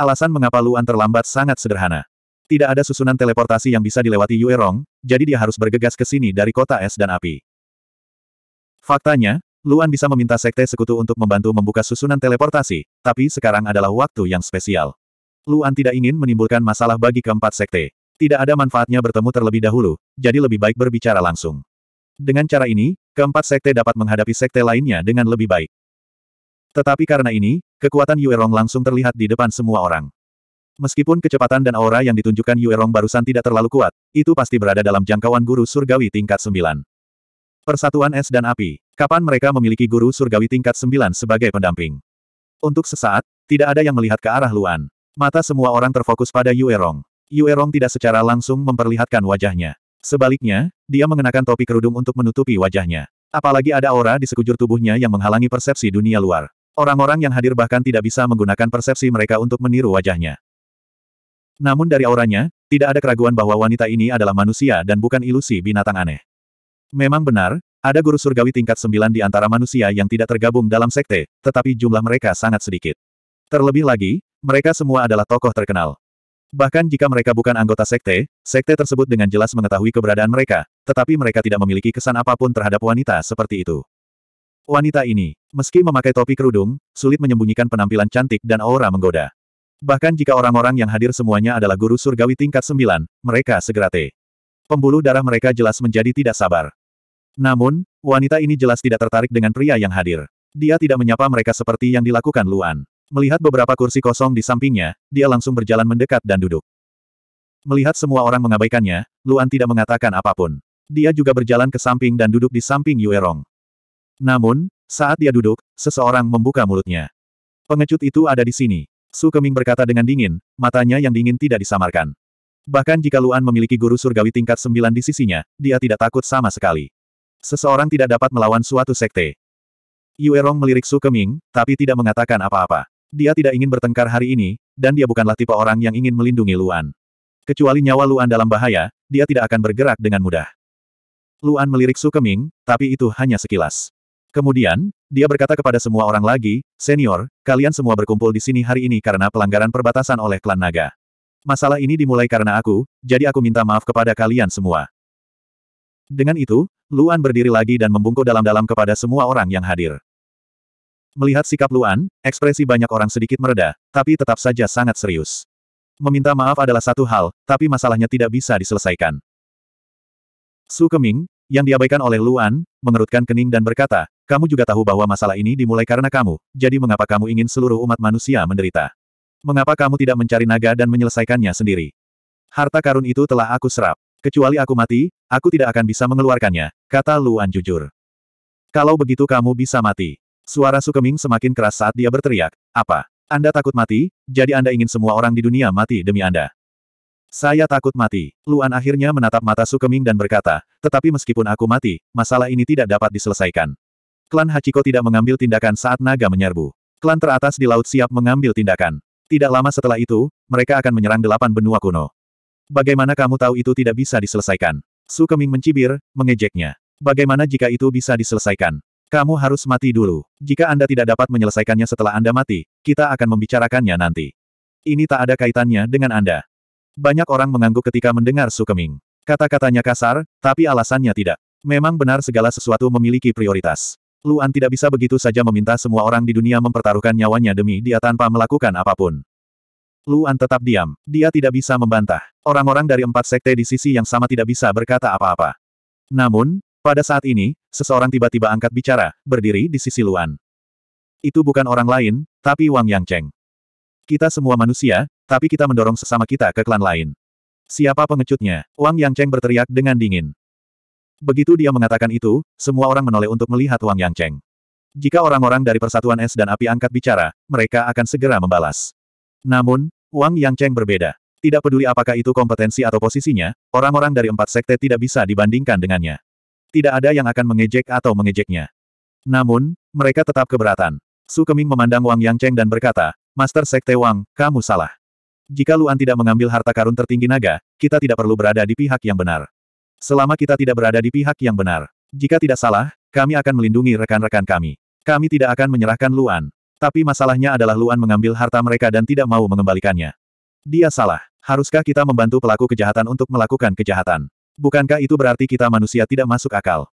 Alasan mengapa Luan terlambat sangat sederhana. Tidak ada susunan teleportasi yang bisa dilewati Yue Rong, jadi dia harus bergegas ke sini dari kota es dan api. Faktanya, Luan bisa meminta Sekte Sekutu untuk membantu membuka susunan teleportasi, tapi sekarang adalah waktu yang spesial. Luan tidak ingin menimbulkan masalah bagi keempat Sekte. Tidak ada manfaatnya bertemu terlebih dahulu, jadi lebih baik berbicara langsung. Dengan cara ini, keempat Sekte dapat menghadapi Sekte lainnya dengan lebih baik. Tetapi karena ini, Kekuatan Yuerong langsung terlihat di depan semua orang. Meskipun kecepatan dan aura yang ditunjukkan Yuerong barusan tidak terlalu kuat, itu pasti berada dalam jangkauan guru surgawi tingkat 9. Persatuan es dan api. Kapan mereka memiliki guru surgawi tingkat 9 sebagai pendamping? Untuk sesaat, tidak ada yang melihat ke arah Luan. Mata semua orang terfokus pada Yuerong. Yuerong tidak secara langsung memperlihatkan wajahnya. Sebaliknya, dia mengenakan topi kerudung untuk menutupi wajahnya. Apalagi ada aura di sekujur tubuhnya yang menghalangi persepsi dunia luar. Orang-orang yang hadir bahkan tidak bisa menggunakan persepsi mereka untuk meniru wajahnya. Namun dari auranya, tidak ada keraguan bahwa wanita ini adalah manusia dan bukan ilusi binatang aneh. Memang benar, ada guru surgawi tingkat sembilan di antara manusia yang tidak tergabung dalam sekte, tetapi jumlah mereka sangat sedikit. Terlebih lagi, mereka semua adalah tokoh terkenal. Bahkan jika mereka bukan anggota sekte, sekte tersebut dengan jelas mengetahui keberadaan mereka, tetapi mereka tidak memiliki kesan apapun terhadap wanita seperti itu. Wanita ini, meski memakai topi kerudung, sulit menyembunyikan penampilan cantik dan aura menggoda. Bahkan jika orang-orang yang hadir semuanya adalah guru surgawi tingkat sembilan, mereka segera te. Pembuluh darah mereka jelas menjadi tidak sabar. Namun, wanita ini jelas tidak tertarik dengan pria yang hadir. Dia tidak menyapa mereka seperti yang dilakukan Luan. Melihat beberapa kursi kosong di sampingnya, dia langsung berjalan mendekat dan duduk. Melihat semua orang mengabaikannya, Luan tidak mengatakan apapun. Dia juga berjalan ke samping dan duduk di samping Yuerong. Namun, saat dia duduk, seseorang membuka mulutnya. Pengecut itu ada di sini. Su Keming berkata dengan dingin, matanya yang dingin tidak disamarkan. Bahkan jika Luan memiliki guru surgawi tingkat sembilan di sisinya, dia tidak takut sama sekali. Seseorang tidak dapat melawan suatu sekte. Yuerong melirik Su Keming, tapi tidak mengatakan apa-apa. Dia tidak ingin bertengkar hari ini, dan dia bukanlah tipe orang yang ingin melindungi Luan. Kecuali nyawa Luan dalam bahaya, dia tidak akan bergerak dengan mudah. Luan melirik Su Keming, tapi itu hanya sekilas. Kemudian, dia berkata kepada semua orang lagi, Senior, kalian semua berkumpul di sini hari ini karena pelanggaran perbatasan oleh klan naga. Masalah ini dimulai karena aku, jadi aku minta maaf kepada kalian semua. Dengan itu, Luan berdiri lagi dan membungkuk dalam-dalam kepada semua orang yang hadir. Melihat sikap Luan, ekspresi banyak orang sedikit mereda, tapi tetap saja sangat serius. Meminta maaf adalah satu hal, tapi masalahnya tidak bisa diselesaikan. Su Keming, yang diabaikan oleh Luan, mengerutkan kening dan berkata, kamu juga tahu bahwa masalah ini dimulai karena kamu, jadi mengapa kamu ingin seluruh umat manusia menderita? Mengapa kamu tidak mencari naga dan menyelesaikannya sendiri? Harta karun itu telah aku serap. Kecuali aku mati, aku tidak akan bisa mengeluarkannya, kata Luan jujur. Kalau begitu kamu bisa mati. Suara Sukeming semakin keras saat dia berteriak, apa? Anda takut mati, jadi Anda ingin semua orang di dunia mati demi Anda. Saya takut mati. Luan akhirnya menatap mata Sukeming dan berkata, tetapi meskipun aku mati, masalah ini tidak dapat diselesaikan. Klan Hachiko tidak mengambil tindakan saat naga menyerbu. Klan teratas di laut siap mengambil tindakan. Tidak lama setelah itu, mereka akan menyerang delapan benua kuno. Bagaimana kamu tahu itu tidak bisa diselesaikan? Su Keming mencibir, mengejeknya. Bagaimana jika itu bisa diselesaikan? Kamu harus mati dulu. Jika Anda tidak dapat menyelesaikannya setelah Anda mati, kita akan membicarakannya nanti. Ini tak ada kaitannya dengan Anda. Banyak orang mengangguk ketika mendengar Su Keming. Kata-katanya kasar, tapi alasannya tidak. Memang benar segala sesuatu memiliki prioritas. Luan tidak bisa begitu saja meminta semua orang di dunia mempertaruhkan nyawanya demi dia tanpa melakukan apapun. Luan tetap diam. Dia tidak bisa membantah. Orang-orang dari empat sekte di sisi yang sama tidak bisa berkata apa-apa. Namun, pada saat ini, seseorang tiba-tiba angkat bicara, berdiri di sisi Luan. Itu bukan orang lain, tapi Wang Yangcheng. Kita semua manusia, tapi kita mendorong sesama kita ke klan lain. Siapa pengecutnya? Wang Yangcheng berteriak dengan dingin. Begitu dia mengatakan itu, semua orang menoleh untuk melihat Wang Yangcheng. Jika orang-orang dari Persatuan Es dan Api Angkat bicara, mereka akan segera membalas. Namun, Wang Yangcheng berbeda. Tidak peduli apakah itu kompetensi atau posisinya, orang-orang dari empat sekte tidak bisa dibandingkan dengannya. Tidak ada yang akan mengejek atau mengejeknya. Namun, mereka tetap keberatan. Su Keming memandang Wang Yangcheng dan berkata, Master Sekte Wang, kamu salah. Jika Luan tidak mengambil harta karun tertinggi naga, kita tidak perlu berada di pihak yang benar. Selama kita tidak berada di pihak yang benar. Jika tidak salah, kami akan melindungi rekan-rekan kami. Kami tidak akan menyerahkan Luan. Tapi masalahnya adalah Luan mengambil harta mereka dan tidak mau mengembalikannya. Dia salah. Haruskah kita membantu pelaku kejahatan untuk melakukan kejahatan? Bukankah itu berarti kita manusia tidak masuk akal?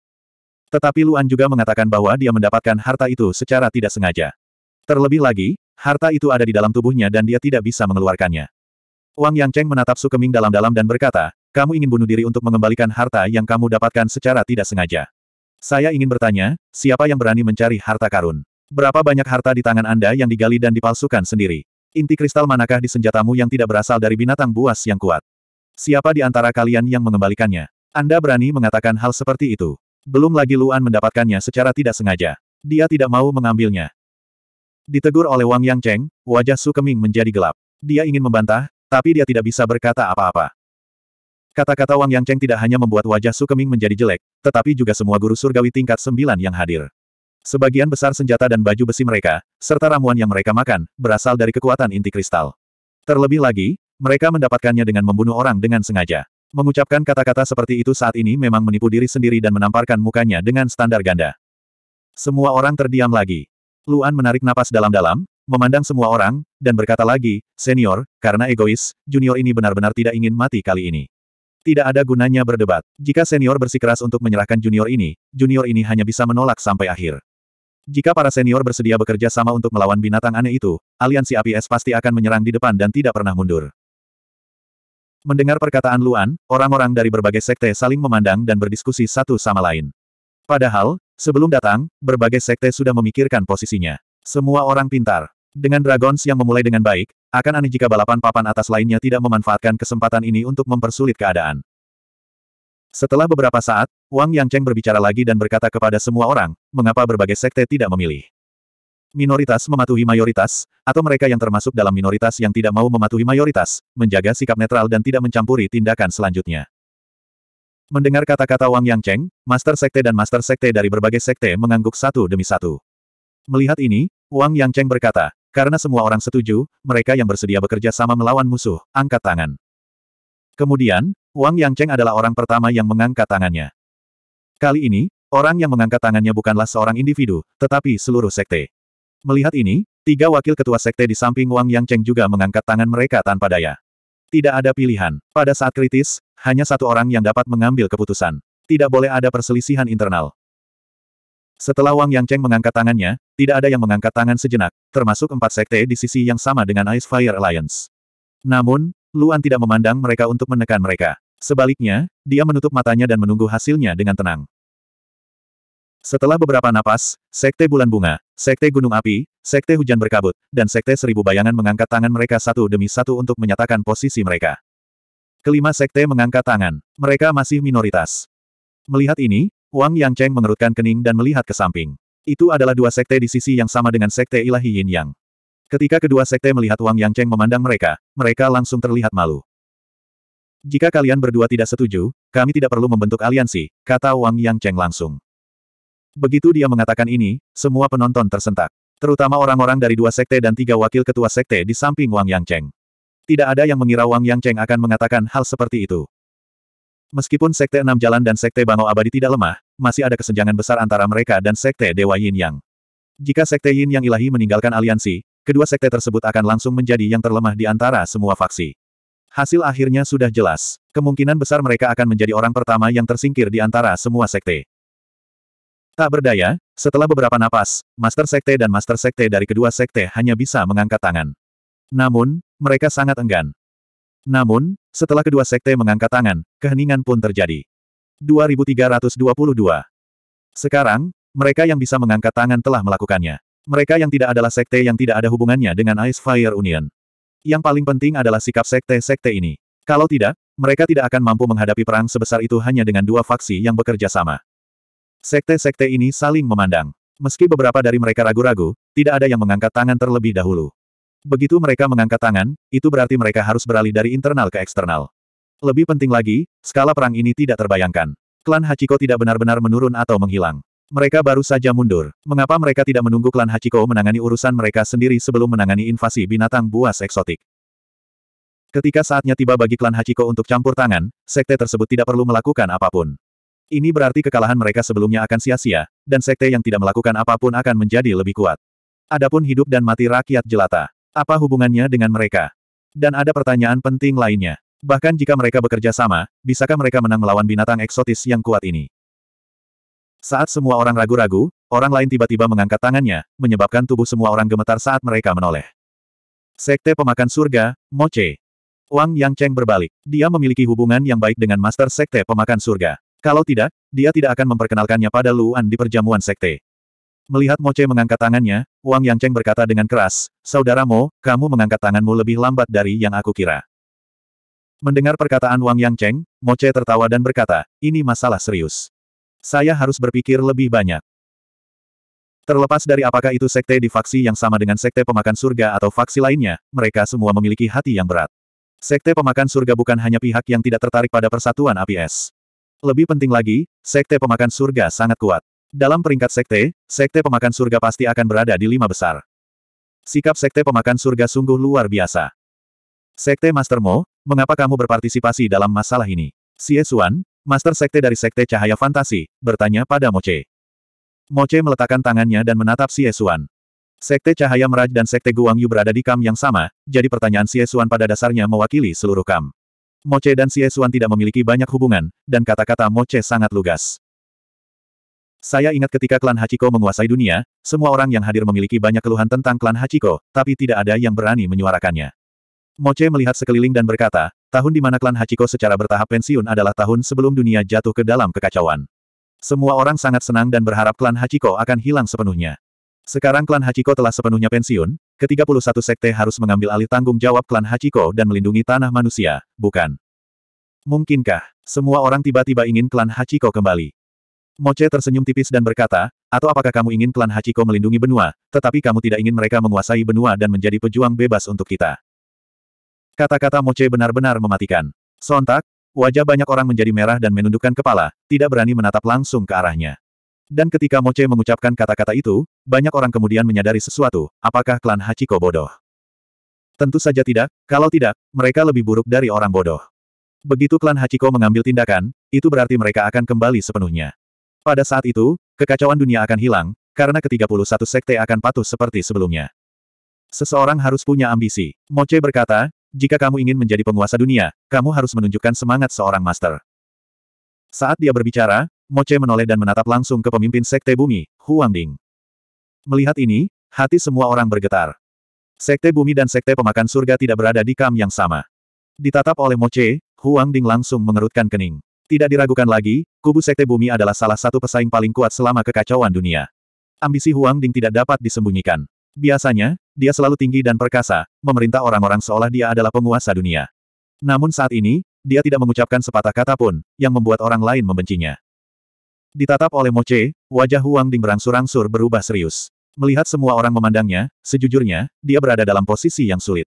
Tetapi Luan juga mengatakan bahwa dia mendapatkan harta itu secara tidak sengaja. Terlebih lagi, harta itu ada di dalam tubuhnya dan dia tidak bisa mengeluarkannya. Wang Yangcheng menatap Sukeming dalam-dalam dan berkata, kamu ingin bunuh diri untuk mengembalikan harta yang kamu dapatkan secara tidak sengaja. Saya ingin bertanya, siapa yang berani mencari harta karun? Berapa banyak harta di tangan Anda yang digali dan dipalsukan sendiri? Inti kristal manakah di senjatamu yang tidak berasal dari binatang buas yang kuat? Siapa di antara kalian yang mengembalikannya? Anda berani mengatakan hal seperti itu. Belum lagi Luan mendapatkannya secara tidak sengaja. Dia tidak mau mengambilnya. Ditegur oleh Wang Yang Cheng, wajah Su Keming menjadi gelap. Dia ingin membantah, tapi dia tidak bisa berkata apa-apa. Kata-kata Wang Yang Cheng tidak hanya membuat wajah Sukeming menjadi jelek, tetapi juga semua guru surgawi tingkat sembilan yang hadir. Sebagian besar senjata dan baju besi mereka, serta ramuan yang mereka makan, berasal dari kekuatan inti kristal. Terlebih lagi, mereka mendapatkannya dengan membunuh orang dengan sengaja. Mengucapkan kata-kata seperti itu saat ini memang menipu diri sendiri dan menamparkan mukanya dengan standar ganda. Semua orang terdiam lagi. Luan menarik napas dalam-dalam, memandang semua orang, dan berkata lagi, Senior, karena egois, junior ini benar-benar tidak ingin mati kali ini. Tidak ada gunanya berdebat. Jika senior bersikeras untuk menyerahkan junior ini, junior ini hanya bisa menolak sampai akhir. Jika para senior bersedia bekerja sama untuk melawan binatang aneh itu, aliansi api pasti akan menyerang di depan dan tidak pernah mundur. Mendengar perkataan Luan, orang-orang dari berbagai sekte saling memandang dan berdiskusi satu sama lain. Padahal, sebelum datang, berbagai sekte sudah memikirkan posisinya. Semua orang pintar. Dengan Dragons yang memulai dengan baik, akan aneh jika balapan papan atas lainnya tidak memanfaatkan kesempatan ini untuk mempersulit keadaan. Setelah beberapa saat, Wang Yangcheng berbicara lagi dan berkata kepada semua orang, mengapa berbagai sekte tidak memilih. Minoritas mematuhi mayoritas, atau mereka yang termasuk dalam minoritas yang tidak mau mematuhi mayoritas, menjaga sikap netral dan tidak mencampuri tindakan selanjutnya. Mendengar kata-kata Wang Yangcheng, Master Sekte dan Master Sekte dari berbagai sekte mengangguk satu demi satu. Melihat ini, Wang Yangcheng berkata, karena semua orang setuju, mereka yang bersedia bekerja sama melawan musuh, angkat tangan. Kemudian, Wang Yangcheng adalah orang pertama yang mengangkat tangannya. Kali ini, orang yang mengangkat tangannya bukanlah seorang individu, tetapi seluruh sekte. Melihat ini, tiga wakil ketua sekte di samping Wang Yangcheng juga mengangkat tangan mereka tanpa daya. Tidak ada pilihan. Pada saat kritis, hanya satu orang yang dapat mengambil keputusan. Tidak boleh ada perselisihan internal. Setelah Wang Yang Cheng mengangkat tangannya, tidak ada yang mengangkat tangan sejenak, termasuk empat sekte di sisi yang sama dengan Ice Fire Alliance. Namun, Luan tidak memandang mereka untuk menekan mereka. Sebaliknya, dia menutup matanya dan menunggu hasilnya dengan tenang. Setelah beberapa napas, Sekte Bulan Bunga, Sekte Gunung Api, Sekte Hujan Berkabut, dan Sekte Seribu Bayangan mengangkat tangan mereka satu demi satu untuk menyatakan posisi mereka. Kelima Sekte mengangkat tangan. Mereka masih minoritas. Melihat ini, Wang Yang Cheng mengerutkan kening dan melihat ke samping. Itu adalah dua sekte di sisi yang sama dengan sekte ilahi Yin Yang. Ketika kedua sekte melihat Wang Yang Cheng memandang mereka, mereka langsung terlihat malu. Jika kalian berdua tidak setuju, kami tidak perlu membentuk aliansi, kata Wang Yang Cheng langsung. Begitu dia mengatakan ini, semua penonton tersentak. Terutama orang-orang dari dua sekte dan tiga wakil ketua sekte di samping Wang Yang Cheng. Tidak ada yang mengira Wang Yang Cheng akan mengatakan hal seperti itu. Meskipun Sekte Enam Jalan dan Sekte Bangau Abadi tidak lemah, masih ada kesenjangan besar antara mereka dan Sekte Dewa Yin Yang. Jika Sekte Yin Yang Ilahi meninggalkan aliansi, kedua sekte tersebut akan langsung menjadi yang terlemah di antara semua faksi. Hasil akhirnya sudah jelas. Kemungkinan besar mereka akan menjadi orang pertama yang tersingkir di antara semua sekte. Tak berdaya, setelah beberapa napas, Master Sekte dan Master Sekte dari kedua sekte hanya bisa mengangkat tangan. Namun, mereka sangat enggan. Namun, setelah kedua sekte mengangkat tangan, keheningan pun terjadi. 2322. Sekarang, mereka yang bisa mengangkat tangan telah melakukannya. Mereka yang tidak adalah sekte yang tidak ada hubungannya dengan Ice Fire Union. Yang paling penting adalah sikap sekte-sekte ini. Kalau tidak, mereka tidak akan mampu menghadapi perang sebesar itu hanya dengan dua faksi yang bekerja sama. Sekte-sekte ini saling memandang. Meski beberapa dari mereka ragu-ragu, tidak ada yang mengangkat tangan terlebih dahulu. Begitu mereka mengangkat tangan, itu berarti mereka harus beralih dari internal ke eksternal. Lebih penting lagi, skala perang ini tidak terbayangkan. Klan Hachiko tidak benar-benar menurun atau menghilang. Mereka baru saja mundur. Mengapa mereka tidak menunggu klan Hachiko menangani urusan mereka sendiri sebelum menangani invasi binatang buas eksotik? Ketika saatnya tiba bagi klan Hachiko untuk campur tangan, sekte tersebut tidak perlu melakukan apapun. Ini berarti kekalahan mereka sebelumnya akan sia-sia, dan sekte yang tidak melakukan apapun akan menjadi lebih kuat. Adapun hidup dan mati rakyat jelata. Apa hubungannya dengan mereka? Dan ada pertanyaan penting lainnya. Bahkan jika mereka bekerja sama, bisakah mereka menang melawan binatang eksotis yang kuat ini? Saat semua orang ragu-ragu, orang lain tiba-tiba mengangkat tangannya, menyebabkan tubuh semua orang gemetar saat mereka menoleh. Sekte Pemakan Surga, Moce. Wang Yang Cheng berbalik. Dia memiliki hubungan yang baik dengan Master Sekte Pemakan Surga. Kalau tidak, dia tidak akan memperkenalkannya pada Luan di perjamuan sekte. Melihat Moce mengangkat tangannya, Wang Yangcheng berkata dengan keras, Saudara Mo, kamu mengangkat tanganmu lebih lambat dari yang aku kira. Mendengar perkataan Wang Yangcheng, Moce tertawa dan berkata, ini masalah serius. Saya harus berpikir lebih banyak. Terlepas dari apakah itu sekte di faksi yang sama dengan sekte pemakan surga atau faksi lainnya, mereka semua memiliki hati yang berat. Sekte pemakan surga bukan hanya pihak yang tidak tertarik pada persatuan APS. Lebih penting lagi, sekte pemakan surga sangat kuat. Dalam peringkat sekte, sekte pemakan surga pasti akan berada di lima besar. Sikap sekte pemakan surga sungguh luar biasa. Sekte Master Mo, mengapa kamu berpartisipasi dalam masalah ini? Xie Xuan, Master Sekte dari Sekte Cahaya Fantasi, bertanya pada Moce. Moce meletakkan tangannya dan menatap Xie Xuan. Sekte Cahaya Meraj dan Sekte Guangyu berada di kam yang sama, jadi pertanyaan Xie Xuan pada dasarnya mewakili seluruh kam. Moce dan Xie Xuan tidak memiliki banyak hubungan, dan kata-kata Moce sangat lugas. Saya ingat ketika klan Hachiko menguasai dunia, semua orang yang hadir memiliki banyak keluhan tentang klan Hachiko, tapi tidak ada yang berani menyuarakannya. Moce melihat sekeliling dan berkata, tahun di mana klan Hachiko secara bertahap pensiun adalah tahun sebelum dunia jatuh ke dalam kekacauan. Semua orang sangat senang dan berharap klan Hachiko akan hilang sepenuhnya. Sekarang klan Hachiko telah sepenuhnya pensiun, ke-31 sekte harus mengambil alih tanggung jawab klan Hachiko dan melindungi tanah manusia, bukan? Mungkinkah, semua orang tiba-tiba ingin klan Hachiko kembali? Moche tersenyum tipis dan berkata, atau apakah kamu ingin klan Hachiko melindungi benua, tetapi kamu tidak ingin mereka menguasai benua dan menjadi pejuang bebas untuk kita. Kata-kata Moche benar-benar mematikan. Sontak, wajah banyak orang menjadi merah dan menundukkan kepala, tidak berani menatap langsung ke arahnya. Dan ketika Moche mengucapkan kata-kata itu, banyak orang kemudian menyadari sesuatu, apakah klan Hachiko bodoh? Tentu saja tidak, kalau tidak, mereka lebih buruk dari orang bodoh. Begitu klan Hachiko mengambil tindakan, itu berarti mereka akan kembali sepenuhnya. Pada saat itu, kekacauan dunia akan hilang, karena ke-31 sekte akan patuh seperti sebelumnya. Seseorang harus punya ambisi. Moce berkata, jika kamu ingin menjadi penguasa dunia, kamu harus menunjukkan semangat seorang master. Saat dia berbicara, Moce menoleh dan menatap langsung ke pemimpin sekte bumi, Huang Ding. Melihat ini, hati semua orang bergetar. Sekte bumi dan sekte pemakan surga tidak berada di kam yang sama. Ditatap oleh Moce, Huang Ding langsung mengerutkan kening. Tidak diragukan lagi, kubu Sekte Bumi adalah salah satu pesaing paling kuat selama kekacauan dunia. Ambisi Huang Ding tidak dapat disembunyikan. Biasanya, dia selalu tinggi dan perkasa, memerintah orang-orang seolah dia adalah penguasa dunia. Namun saat ini, dia tidak mengucapkan sepatah kata pun, yang membuat orang lain membencinya. Ditatap oleh Moce, wajah Huang Ding berangsur-angsur berubah serius. Melihat semua orang memandangnya, sejujurnya, dia berada dalam posisi yang sulit.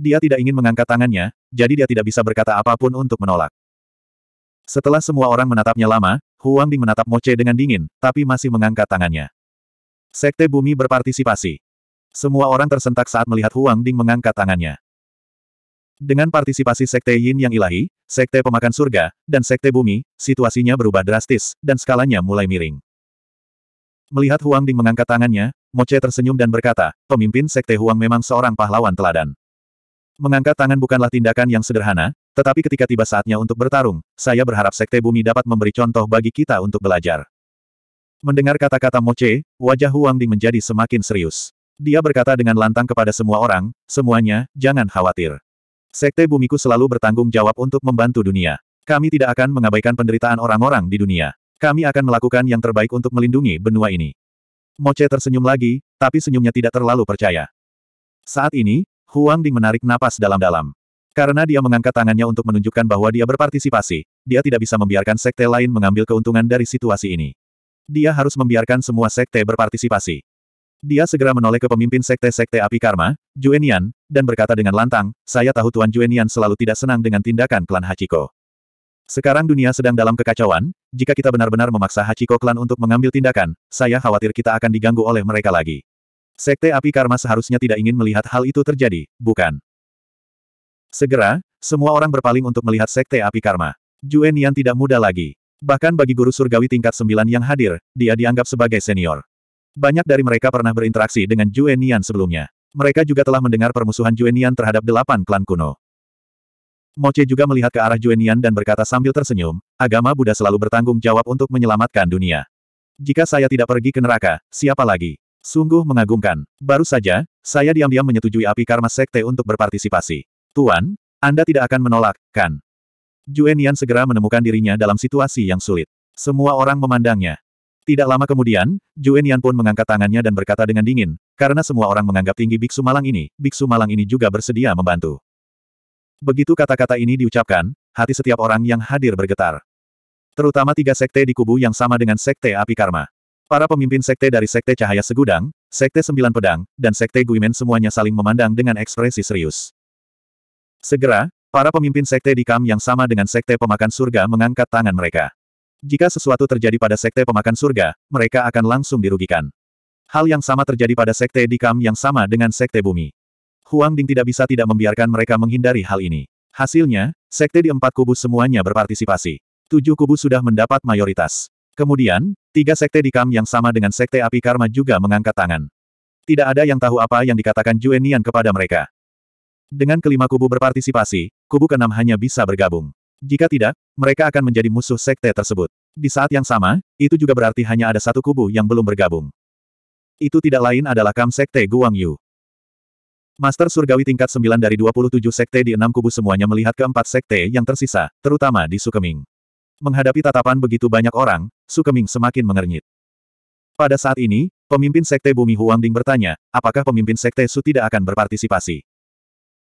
Dia tidak ingin mengangkat tangannya, jadi dia tidak bisa berkata apapun untuk menolak. Setelah semua orang menatapnya lama, Huang Ding menatap Moce dengan dingin, tapi masih mengangkat tangannya. Sekte bumi berpartisipasi. Semua orang tersentak saat melihat Huang Ding mengangkat tangannya. Dengan partisipasi Sekte Yin yang ilahi, Sekte Pemakan Surga, dan Sekte Bumi, situasinya berubah drastis, dan skalanya mulai miring. Melihat Huang Ding mengangkat tangannya, Moce tersenyum dan berkata, pemimpin Sekte Huang memang seorang pahlawan teladan. Mengangkat tangan bukanlah tindakan yang sederhana, tetapi ketika tiba saatnya untuk bertarung, saya berharap Sekte Bumi dapat memberi contoh bagi kita untuk belajar. Mendengar kata-kata Moce, wajah Huang Ding menjadi semakin serius. Dia berkata dengan lantang kepada semua orang, semuanya, jangan khawatir. Sekte Bumiku selalu bertanggung jawab untuk membantu dunia. Kami tidak akan mengabaikan penderitaan orang-orang di dunia. Kami akan melakukan yang terbaik untuk melindungi benua ini. Moce tersenyum lagi, tapi senyumnya tidak terlalu percaya. Saat ini, Huang Ding menarik napas dalam-dalam. Karena dia mengangkat tangannya untuk menunjukkan bahwa dia berpartisipasi, dia tidak bisa membiarkan sekte lain mengambil keuntungan dari situasi ini. Dia harus membiarkan semua sekte berpartisipasi. Dia segera menoleh ke pemimpin sekte-sekte api karma, Juenian, dan berkata dengan lantang, saya tahu Tuan Juenian selalu tidak senang dengan tindakan klan Hachiko. Sekarang dunia sedang dalam kekacauan, jika kita benar-benar memaksa Hachiko klan untuk mengambil tindakan, saya khawatir kita akan diganggu oleh mereka lagi. Sekte api karma seharusnya tidak ingin melihat hal itu terjadi, bukan? Segera, semua orang berpaling untuk melihat Sekte Api Karma. Juen Yan tidak muda lagi. Bahkan bagi guru surgawi tingkat sembilan yang hadir, dia dianggap sebagai senior. Banyak dari mereka pernah berinteraksi dengan Juen Yan sebelumnya. Mereka juga telah mendengar permusuhan Juen Yan terhadap delapan klan kuno. Moce juga melihat ke arah Juen Yan dan berkata sambil tersenyum, agama Buddha selalu bertanggung jawab untuk menyelamatkan dunia. Jika saya tidak pergi ke neraka, siapa lagi? Sungguh mengagumkan. Baru saja, saya diam-diam menyetujui api karma sekte untuk berpartisipasi. Tuan, Anda tidak akan menolak, kan? Juenian segera menemukan dirinya dalam situasi yang sulit. Semua orang memandangnya. Tidak lama kemudian, Juenian pun mengangkat tangannya dan berkata dengan dingin, karena semua orang menganggap tinggi Biksu Malang ini, Biksu Malang ini juga bersedia membantu. Begitu kata-kata ini diucapkan, hati setiap orang yang hadir bergetar. Terutama tiga sekte di kubu yang sama dengan sekte api karma. Para pemimpin sekte dari Sekte Cahaya Segudang, Sekte Sembilan Pedang, dan Sekte Guimen semuanya saling memandang dengan ekspresi serius. Segera, para pemimpin sekte di kam yang sama dengan sekte pemakan surga mengangkat tangan mereka. Jika sesuatu terjadi pada sekte pemakan surga, mereka akan langsung dirugikan. Hal yang sama terjadi pada sekte di kam yang sama dengan sekte bumi. Huang Ding tidak bisa tidak membiarkan mereka menghindari hal ini. Hasilnya, sekte di empat kubu semuanya berpartisipasi. Tujuh kubu sudah mendapat mayoritas. Kemudian, tiga sekte di kam yang sama dengan sekte api karma juga mengangkat tangan. Tidak ada yang tahu apa yang dikatakan Juenian kepada mereka. Dengan kelima kubu berpartisipasi, kubu keenam hanya bisa bergabung. Jika tidak, mereka akan menjadi musuh sekte tersebut. Di saat yang sama, itu juga berarti hanya ada satu kubu yang belum bergabung. Itu tidak lain adalah kam sekte Guang Yu. Master Surgawi tingkat 9 dari 27 sekte di enam kubu semuanya melihat keempat sekte yang tersisa, terutama di Sukeming. Menghadapi tatapan begitu banyak orang, Sukeming semakin mengernyit. Pada saat ini, pemimpin sekte Bumi Huangding bertanya, apakah pemimpin sekte Su tidak akan berpartisipasi?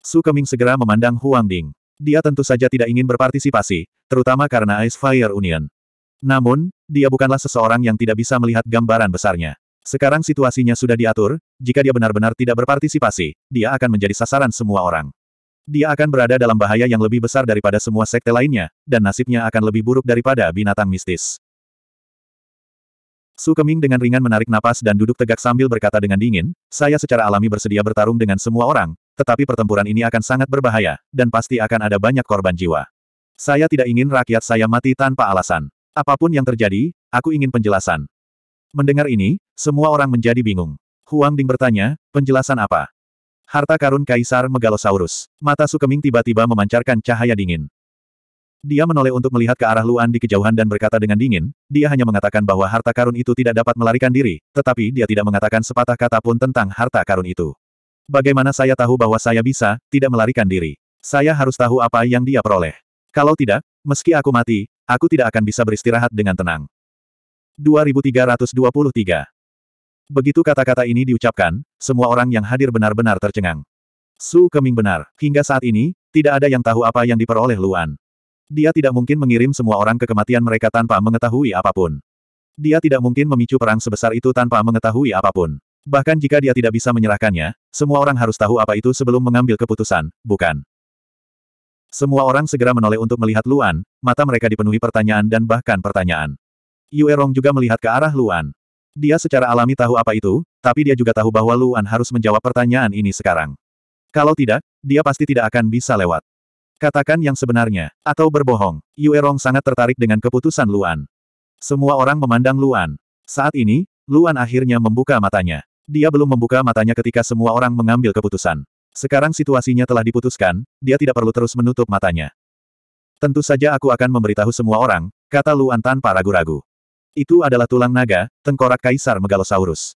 Su Keming segera memandang Huang Ding. Dia tentu saja tidak ingin berpartisipasi, terutama karena Ice Fire Union. Namun, dia bukanlah seseorang yang tidak bisa melihat gambaran besarnya. Sekarang situasinya sudah diatur, jika dia benar-benar tidak berpartisipasi, dia akan menjadi sasaran semua orang. Dia akan berada dalam bahaya yang lebih besar daripada semua sekte lainnya, dan nasibnya akan lebih buruk daripada binatang mistis. Su Keming dengan ringan menarik napas dan duduk tegak sambil berkata dengan dingin, saya secara alami bersedia bertarung dengan semua orang, tetapi pertempuran ini akan sangat berbahaya, dan pasti akan ada banyak korban jiwa. Saya tidak ingin rakyat saya mati tanpa alasan. Apapun yang terjadi, aku ingin penjelasan. Mendengar ini, semua orang menjadi bingung. Huang Ding bertanya, penjelasan apa? Harta karun Kaisar Megalosaurus. Mata Sukeming tiba-tiba memancarkan cahaya dingin. Dia menoleh untuk melihat ke arah Luan di kejauhan dan berkata dengan dingin, dia hanya mengatakan bahwa harta karun itu tidak dapat melarikan diri, tetapi dia tidak mengatakan sepatah kata pun tentang harta karun itu. Bagaimana saya tahu bahwa saya bisa, tidak melarikan diri? Saya harus tahu apa yang dia peroleh. Kalau tidak, meski aku mati, aku tidak akan bisa beristirahat dengan tenang. 2323 Begitu kata-kata ini diucapkan, semua orang yang hadir benar-benar tercengang. Su Keming benar, hingga saat ini, tidak ada yang tahu apa yang diperoleh Luan. Dia tidak mungkin mengirim semua orang ke kematian mereka tanpa mengetahui apapun. Dia tidak mungkin memicu perang sebesar itu tanpa mengetahui apapun. Bahkan jika dia tidak bisa menyerahkannya, semua orang harus tahu apa itu sebelum mengambil keputusan, bukan? Semua orang segera menoleh untuk melihat Luan, mata mereka dipenuhi pertanyaan dan bahkan pertanyaan. Yuerong juga melihat ke arah Luan. Dia secara alami tahu apa itu, tapi dia juga tahu bahwa Luan harus menjawab pertanyaan ini sekarang. Kalau tidak, dia pasti tidak akan bisa lewat. Katakan yang sebenarnya, atau berbohong. Yuerong sangat tertarik dengan keputusan Luan. Semua orang memandang Luan. Saat ini, Luan akhirnya membuka matanya. Dia belum membuka matanya ketika semua orang mengambil keputusan. Sekarang situasinya telah diputuskan, dia tidak perlu terus menutup matanya. Tentu saja aku akan memberitahu semua orang, kata Luan tanpa ragu-ragu. Itu adalah tulang naga, tengkorak kaisar Megalosaurus.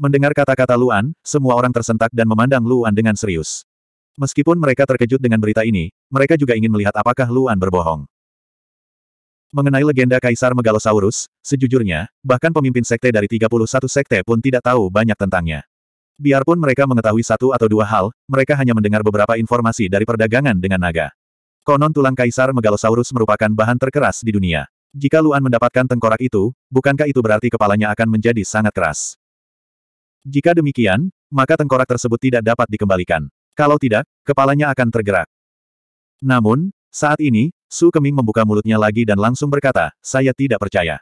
Mendengar kata-kata Luan, semua orang tersentak dan memandang Luan dengan serius. Meskipun mereka terkejut dengan berita ini, mereka juga ingin melihat apakah Luan berbohong. Mengenai legenda Kaisar Megalosaurus, sejujurnya, bahkan pemimpin sekte dari 31 sekte pun tidak tahu banyak tentangnya. Biarpun mereka mengetahui satu atau dua hal, mereka hanya mendengar beberapa informasi dari perdagangan dengan naga. Konon tulang Kaisar Megalosaurus merupakan bahan terkeras di dunia. Jika Luan mendapatkan tengkorak itu, bukankah itu berarti kepalanya akan menjadi sangat keras? Jika demikian, maka tengkorak tersebut tidak dapat dikembalikan. Kalau tidak, kepalanya akan tergerak. Namun, saat ini, Su Keming membuka mulutnya lagi dan langsung berkata, saya tidak percaya.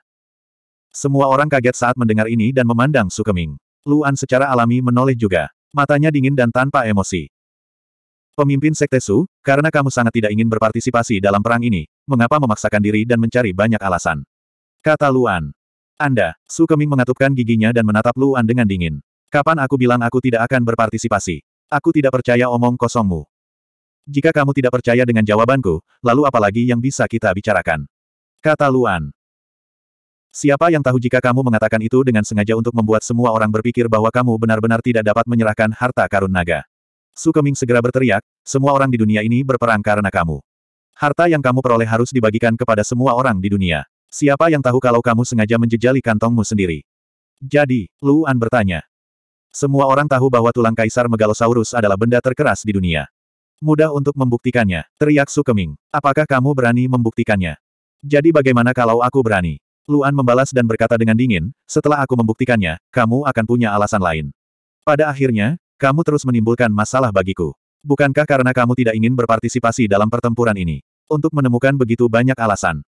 Semua orang kaget saat mendengar ini dan memandang Su Keming. Luan secara alami menoleh juga. Matanya dingin dan tanpa emosi. Pemimpin Sekte Su, karena kamu sangat tidak ingin berpartisipasi dalam perang ini, mengapa memaksakan diri dan mencari banyak alasan? Kata Luan. Anda, Su Keming mengatupkan giginya dan menatap Luan dengan dingin. Kapan aku bilang aku tidak akan berpartisipasi? Aku tidak percaya omong kosongmu. Jika kamu tidak percaya dengan jawabanku, lalu apalagi yang bisa kita bicarakan? Kata Luan. Siapa yang tahu jika kamu mengatakan itu dengan sengaja untuk membuat semua orang berpikir bahwa kamu benar-benar tidak dapat menyerahkan harta karun naga. Sukeming segera berteriak, semua orang di dunia ini berperang karena kamu. Harta yang kamu peroleh harus dibagikan kepada semua orang di dunia. Siapa yang tahu kalau kamu sengaja menjejali kantongmu sendiri? Jadi, Luan bertanya. Semua orang tahu bahwa tulang kaisar Megalosaurus adalah benda terkeras di dunia. Mudah untuk membuktikannya, teriak Sukeming. Apakah kamu berani membuktikannya? Jadi bagaimana kalau aku berani? Luan membalas dan berkata dengan dingin, setelah aku membuktikannya, kamu akan punya alasan lain. Pada akhirnya, kamu terus menimbulkan masalah bagiku. Bukankah karena kamu tidak ingin berpartisipasi dalam pertempuran ini? Untuk menemukan begitu banyak alasan.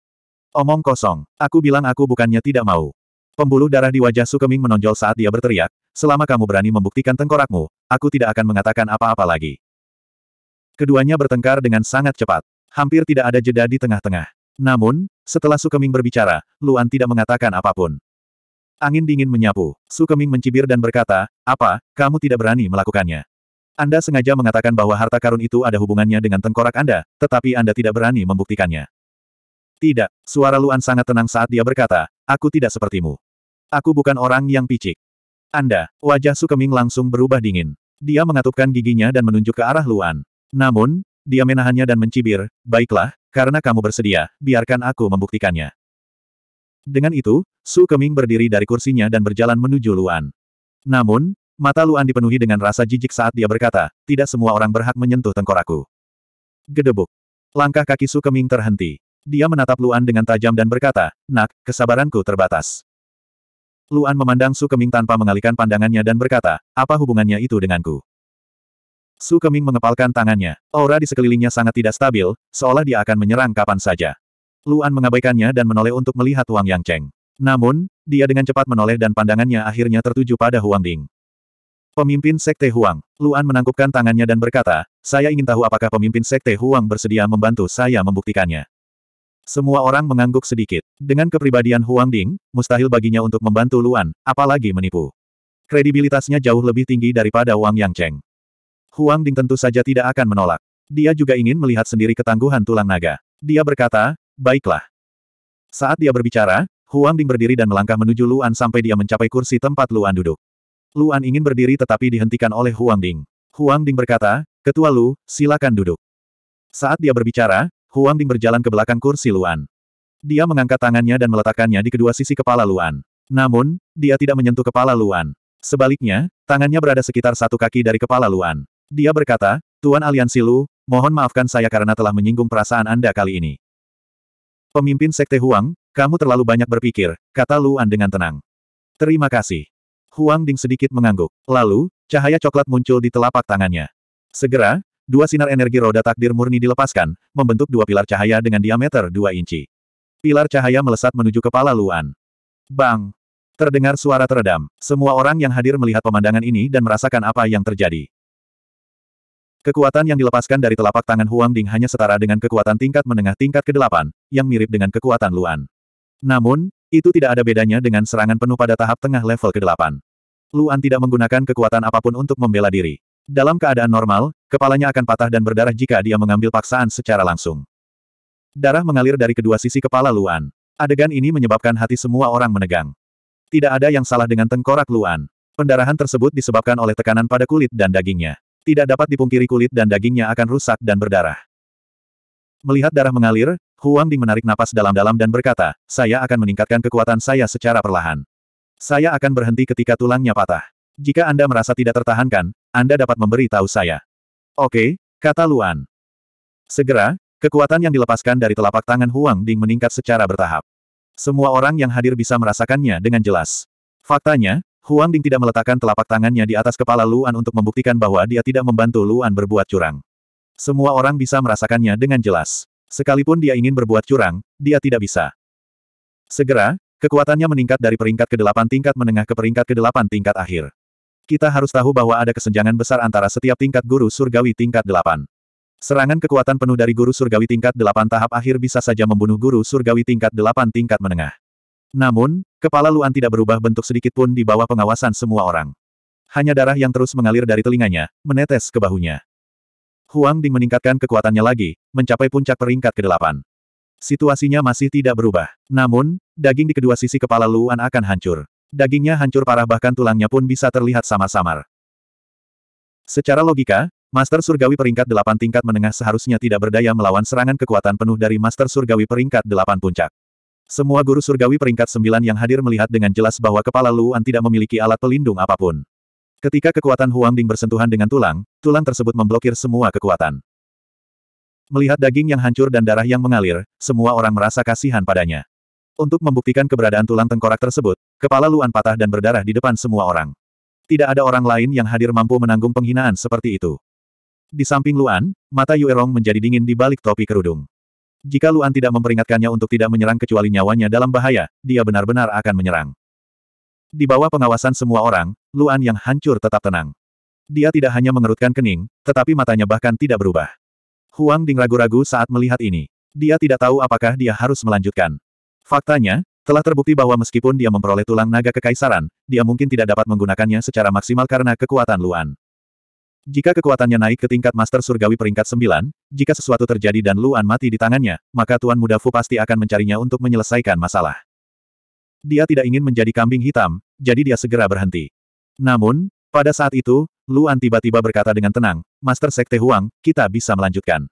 Omong kosong, aku bilang aku bukannya tidak mau. Pembuluh darah di wajah Sukeming menonjol saat dia berteriak, selama kamu berani membuktikan tengkorakmu, aku tidak akan mengatakan apa-apa lagi. Keduanya bertengkar dengan sangat cepat. Hampir tidak ada jeda di tengah-tengah. Namun, setelah Sukeming berbicara, Luan tidak mengatakan apapun. Angin dingin menyapu. Sukeming mencibir dan berkata, apa, kamu tidak berani melakukannya. Anda sengaja mengatakan bahwa harta karun itu ada hubungannya dengan tengkorak Anda, tetapi Anda tidak berani membuktikannya. Tidak, suara Luan sangat tenang saat dia berkata, aku tidak sepertimu. Aku bukan orang yang picik. Anda, wajah Sukeming langsung berubah dingin. Dia mengatupkan giginya dan menunjuk ke arah Luan. Namun, dia menahannya dan mencibir, baiklah, karena kamu bersedia, biarkan aku membuktikannya. Dengan itu, Su Keming berdiri dari kursinya dan berjalan menuju Luan. Namun, mata Luan dipenuhi dengan rasa jijik saat dia berkata, tidak semua orang berhak menyentuh tengkorakku. Gedebuk. Langkah kaki Su Keming terhenti. Dia menatap Luan dengan tajam dan berkata, nak, kesabaranku terbatas. Luan memandang Su Keming tanpa mengalihkan pandangannya dan berkata, apa hubungannya itu denganku? Su Keming mengepalkan tangannya. Aura di sekelilingnya sangat tidak stabil, seolah dia akan menyerang kapan saja. Luan mengabaikannya dan menoleh untuk melihat Wang Yang Cheng. Namun, dia dengan cepat menoleh dan pandangannya akhirnya tertuju pada Huang Ding. Pemimpin Sekte Huang, Luan menangkupkan tangannya dan berkata, saya ingin tahu apakah pemimpin Sekte Huang bersedia membantu saya membuktikannya. Semua orang mengangguk sedikit. Dengan kepribadian Huang Ding, mustahil baginya untuk membantu Luan, apalagi menipu. Kredibilitasnya jauh lebih tinggi daripada Wang Yang Cheng. Huang Ding tentu saja tidak akan menolak. Dia juga ingin melihat sendiri ketangguhan tulang naga. Dia berkata, baiklah. Saat dia berbicara, Huang Ding berdiri dan melangkah menuju Luan sampai dia mencapai kursi tempat Luan duduk. Luan ingin berdiri tetapi dihentikan oleh Huang Ding. Huang Ding berkata, Ketua Lu, silakan duduk. Saat dia berbicara, Huang Ding berjalan ke belakang kursi Luan. Dia mengangkat tangannya dan meletakkannya di kedua sisi kepala Luan. Namun, dia tidak menyentuh kepala Luan. Sebaliknya, tangannya berada sekitar satu kaki dari kepala Luan. Dia berkata, Tuan Aliansi Lu, mohon maafkan saya karena telah menyinggung perasaan Anda kali ini. Pemimpin Sekte Huang, kamu terlalu banyak berpikir, kata Luan dengan tenang. Terima kasih. Huang Ding sedikit mengangguk. Lalu, cahaya coklat muncul di telapak tangannya. Segera, dua sinar energi roda takdir murni dilepaskan, membentuk dua pilar cahaya dengan diameter dua inci. Pilar cahaya melesat menuju kepala Luan. Bang! Terdengar suara teredam. Semua orang yang hadir melihat pemandangan ini dan merasakan apa yang terjadi. Kekuatan yang dilepaskan dari telapak tangan Huang Ding hanya setara dengan kekuatan tingkat menengah tingkat ke-8, yang mirip dengan kekuatan Luan. Namun, itu tidak ada bedanya dengan serangan penuh pada tahap tengah level ke-8. Luan tidak menggunakan kekuatan apapun untuk membela diri. Dalam keadaan normal, kepalanya akan patah dan berdarah jika dia mengambil paksaan secara langsung. Darah mengalir dari kedua sisi kepala Luan. Adegan ini menyebabkan hati semua orang menegang. Tidak ada yang salah dengan tengkorak Luan. Pendarahan tersebut disebabkan oleh tekanan pada kulit dan dagingnya. Tidak dapat dipungkiri kulit dan dagingnya akan rusak dan berdarah. Melihat darah mengalir, Huang Ding menarik napas dalam-dalam dan berkata, saya akan meningkatkan kekuatan saya secara perlahan. Saya akan berhenti ketika tulangnya patah. Jika Anda merasa tidak tertahankan, Anda dapat memberi tahu saya. Oke, kata Luan. Segera, kekuatan yang dilepaskan dari telapak tangan Huang Ding meningkat secara bertahap. Semua orang yang hadir bisa merasakannya dengan jelas. Faktanya, Huang Ding tidak meletakkan telapak tangannya di atas kepala Luan untuk membuktikan bahwa dia tidak membantu Luan berbuat curang. Semua orang bisa merasakannya dengan jelas. Sekalipun dia ingin berbuat curang, dia tidak bisa. Segera, kekuatannya meningkat dari peringkat ke-8 tingkat menengah ke peringkat ke-8 tingkat akhir. Kita harus tahu bahwa ada kesenjangan besar antara setiap tingkat guru surgawi tingkat 8. Serangan kekuatan penuh dari guru surgawi tingkat 8 tahap akhir bisa saja membunuh guru surgawi tingkat 8 tingkat menengah. Namun, kepala Luan tidak berubah bentuk sedikit pun di bawah pengawasan semua orang. Hanya darah yang terus mengalir dari telinganya, menetes ke bahunya. Huang Ding meningkatkan kekuatannya lagi, mencapai puncak peringkat ke-8. Situasinya masih tidak berubah. Namun, daging di kedua sisi kepala Luan akan hancur. Dagingnya hancur parah bahkan tulangnya pun bisa terlihat samar-samar. Secara logika, Master Surgawi peringkat 8 tingkat menengah seharusnya tidak berdaya melawan serangan kekuatan penuh dari Master Surgawi peringkat 8 puncak. Semua guru surgawi peringkat sembilan yang hadir melihat dengan jelas bahwa kepala Luan tidak memiliki alat pelindung apapun. Ketika kekuatan Huang Ding bersentuhan dengan tulang, tulang tersebut memblokir semua kekuatan. Melihat daging yang hancur dan darah yang mengalir, semua orang merasa kasihan padanya. Untuk membuktikan keberadaan tulang tengkorak tersebut, kepala Luan patah dan berdarah di depan semua orang. Tidak ada orang lain yang hadir mampu menanggung penghinaan seperti itu. Di samping Luan, mata Yuerong menjadi dingin di balik topi kerudung. Jika Luan tidak memperingatkannya untuk tidak menyerang kecuali nyawanya dalam bahaya, dia benar-benar akan menyerang. Di bawah pengawasan semua orang, Luan yang hancur tetap tenang. Dia tidak hanya mengerutkan kening, tetapi matanya bahkan tidak berubah. Huang Ding ragu-ragu saat melihat ini. Dia tidak tahu apakah dia harus melanjutkan. Faktanya, telah terbukti bahwa meskipun dia memperoleh tulang naga kekaisaran, dia mungkin tidak dapat menggunakannya secara maksimal karena kekuatan Luan. Jika kekuatannya naik ke tingkat Master Surgawi peringkat 9, jika sesuatu terjadi dan Luan mati di tangannya, maka Tuan Muda Fu pasti akan mencarinya untuk menyelesaikan masalah. Dia tidak ingin menjadi kambing hitam, jadi dia segera berhenti. Namun, pada saat itu, Luan tiba-tiba berkata dengan tenang, Master Sekte Huang, kita bisa melanjutkan.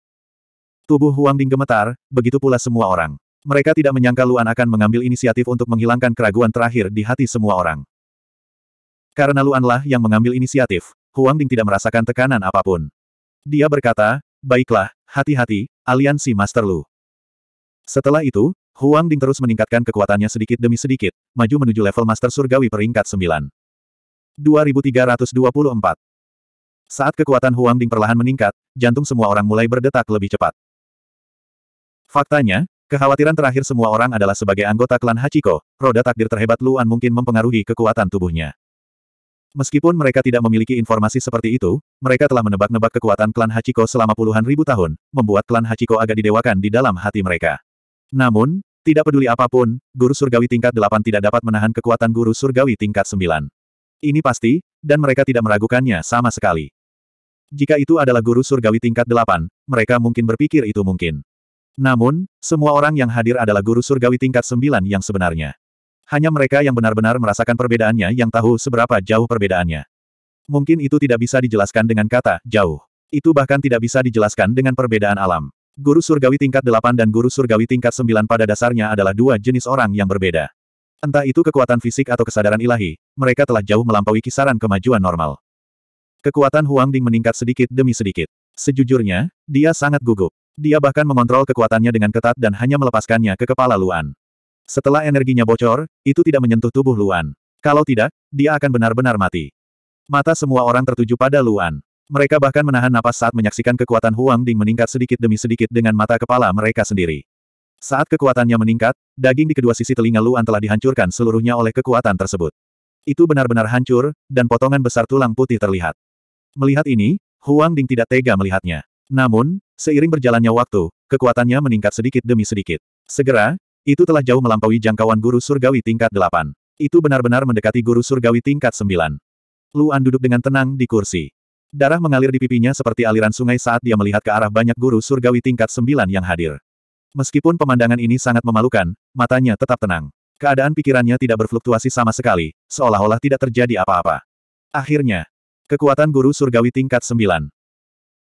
Tubuh Huang Ding gemetar, begitu pula semua orang. Mereka tidak menyangka Luan akan mengambil inisiatif untuk menghilangkan keraguan terakhir di hati semua orang. Karena Luanlah yang mengambil inisiatif, Huang Ding tidak merasakan tekanan apapun. Dia berkata, baiklah, hati-hati, aliansi Master Lu. Setelah itu, Huang Ding terus meningkatkan kekuatannya sedikit demi sedikit, maju menuju level Master Surgawi peringkat 9. 2324 Saat kekuatan Huang Ding perlahan meningkat, jantung semua orang mulai berdetak lebih cepat. Faktanya, kekhawatiran terakhir semua orang adalah sebagai anggota klan Hachiko, roda takdir terhebat Luan mungkin mempengaruhi kekuatan tubuhnya. Meskipun mereka tidak memiliki informasi seperti itu, mereka telah menebak-nebak kekuatan klan Hachiko selama puluhan ribu tahun, membuat klan Hachiko agak didewakan di dalam hati mereka. Namun, tidak peduli apapun, guru surgawi tingkat 8 tidak dapat menahan kekuatan guru surgawi tingkat 9. Ini pasti, dan mereka tidak meragukannya sama sekali. Jika itu adalah guru surgawi tingkat 8, mereka mungkin berpikir itu mungkin. Namun, semua orang yang hadir adalah guru surgawi tingkat 9 yang sebenarnya. Hanya mereka yang benar-benar merasakan perbedaannya yang tahu seberapa jauh perbedaannya. Mungkin itu tidak bisa dijelaskan dengan kata, jauh. Itu bahkan tidak bisa dijelaskan dengan perbedaan alam. Guru surgawi tingkat 8 dan guru surgawi tingkat 9 pada dasarnya adalah dua jenis orang yang berbeda. Entah itu kekuatan fisik atau kesadaran ilahi, mereka telah jauh melampaui kisaran kemajuan normal. Kekuatan Huang Ding meningkat sedikit demi sedikit. Sejujurnya, dia sangat gugup. Dia bahkan mengontrol kekuatannya dengan ketat dan hanya melepaskannya ke kepala Luan. Setelah energinya bocor, itu tidak menyentuh tubuh Luan. Kalau tidak, dia akan benar-benar mati. Mata semua orang tertuju pada Luan. Mereka bahkan menahan napas saat menyaksikan kekuatan Huang Ding meningkat sedikit demi sedikit dengan mata kepala mereka sendiri. Saat kekuatannya meningkat, daging di kedua sisi telinga Luan telah dihancurkan seluruhnya oleh kekuatan tersebut. Itu benar-benar hancur, dan potongan besar tulang putih terlihat. Melihat ini, Huang Ding tidak tega melihatnya. Namun, seiring berjalannya waktu, kekuatannya meningkat sedikit demi sedikit. Segera, itu telah jauh melampaui jangkauan guru surgawi tingkat 8. Itu benar-benar mendekati guru surgawi tingkat 9. Luan duduk dengan tenang di kursi. Darah mengalir di pipinya seperti aliran sungai saat dia melihat ke arah banyak guru surgawi tingkat 9 yang hadir. Meskipun pemandangan ini sangat memalukan, matanya tetap tenang. Keadaan pikirannya tidak berfluktuasi sama sekali, seolah-olah tidak terjadi apa-apa. Akhirnya, kekuatan guru surgawi tingkat 9.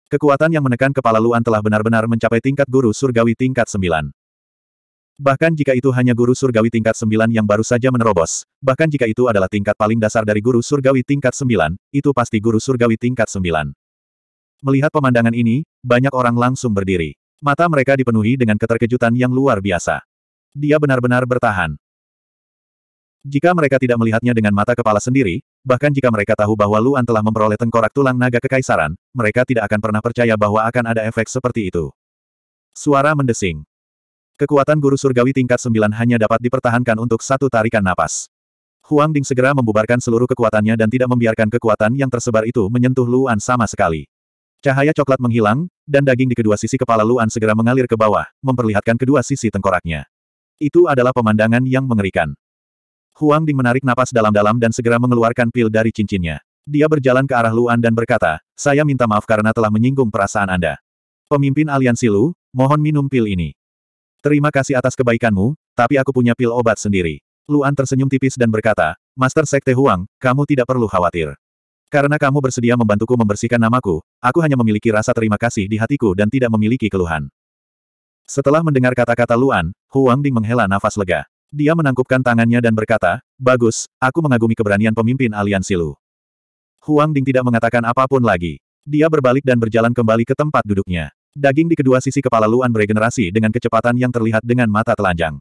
Kekuatan yang menekan kepala Luan telah benar-benar mencapai tingkat guru surgawi tingkat 9. Bahkan jika itu hanya guru surgawi tingkat 9 yang baru saja menerobos, bahkan jika itu adalah tingkat paling dasar dari guru surgawi tingkat 9, itu pasti guru surgawi tingkat 9. Melihat pemandangan ini, banyak orang langsung berdiri. Mata mereka dipenuhi dengan keterkejutan yang luar biasa. Dia benar-benar bertahan. Jika mereka tidak melihatnya dengan mata kepala sendiri, bahkan jika mereka tahu bahwa Luan telah memperoleh tengkorak tulang naga kekaisaran, mereka tidak akan pernah percaya bahwa akan ada efek seperti itu. Suara mendesing. Kekuatan guru surgawi tingkat sembilan hanya dapat dipertahankan untuk satu tarikan napas. Huang Ding segera membubarkan seluruh kekuatannya dan tidak membiarkan kekuatan yang tersebar itu menyentuh Luan sama sekali. Cahaya coklat menghilang, dan daging di kedua sisi kepala Luan segera mengalir ke bawah, memperlihatkan kedua sisi tengkoraknya. Itu adalah pemandangan yang mengerikan. Huang Ding menarik napas dalam-dalam dan segera mengeluarkan pil dari cincinnya. Dia berjalan ke arah Luan dan berkata, saya minta maaf karena telah menyinggung perasaan Anda. Pemimpin aliansi Lu, mohon minum pil ini. Terima kasih atas kebaikanmu, tapi aku punya pil obat sendiri. Luan tersenyum tipis dan berkata, Master Sekte Huang, kamu tidak perlu khawatir. Karena kamu bersedia membantuku membersihkan namaku, aku hanya memiliki rasa terima kasih di hatiku dan tidak memiliki keluhan. Setelah mendengar kata-kata Luan, Huang Ding menghela nafas lega. Dia menangkupkan tangannya dan berkata, Bagus, aku mengagumi keberanian pemimpin aliansi Lu. Huang Ding tidak mengatakan apapun lagi. Dia berbalik dan berjalan kembali ke tempat duduknya. Daging di kedua sisi kepala Luan beregenerasi dengan kecepatan yang terlihat dengan mata telanjang.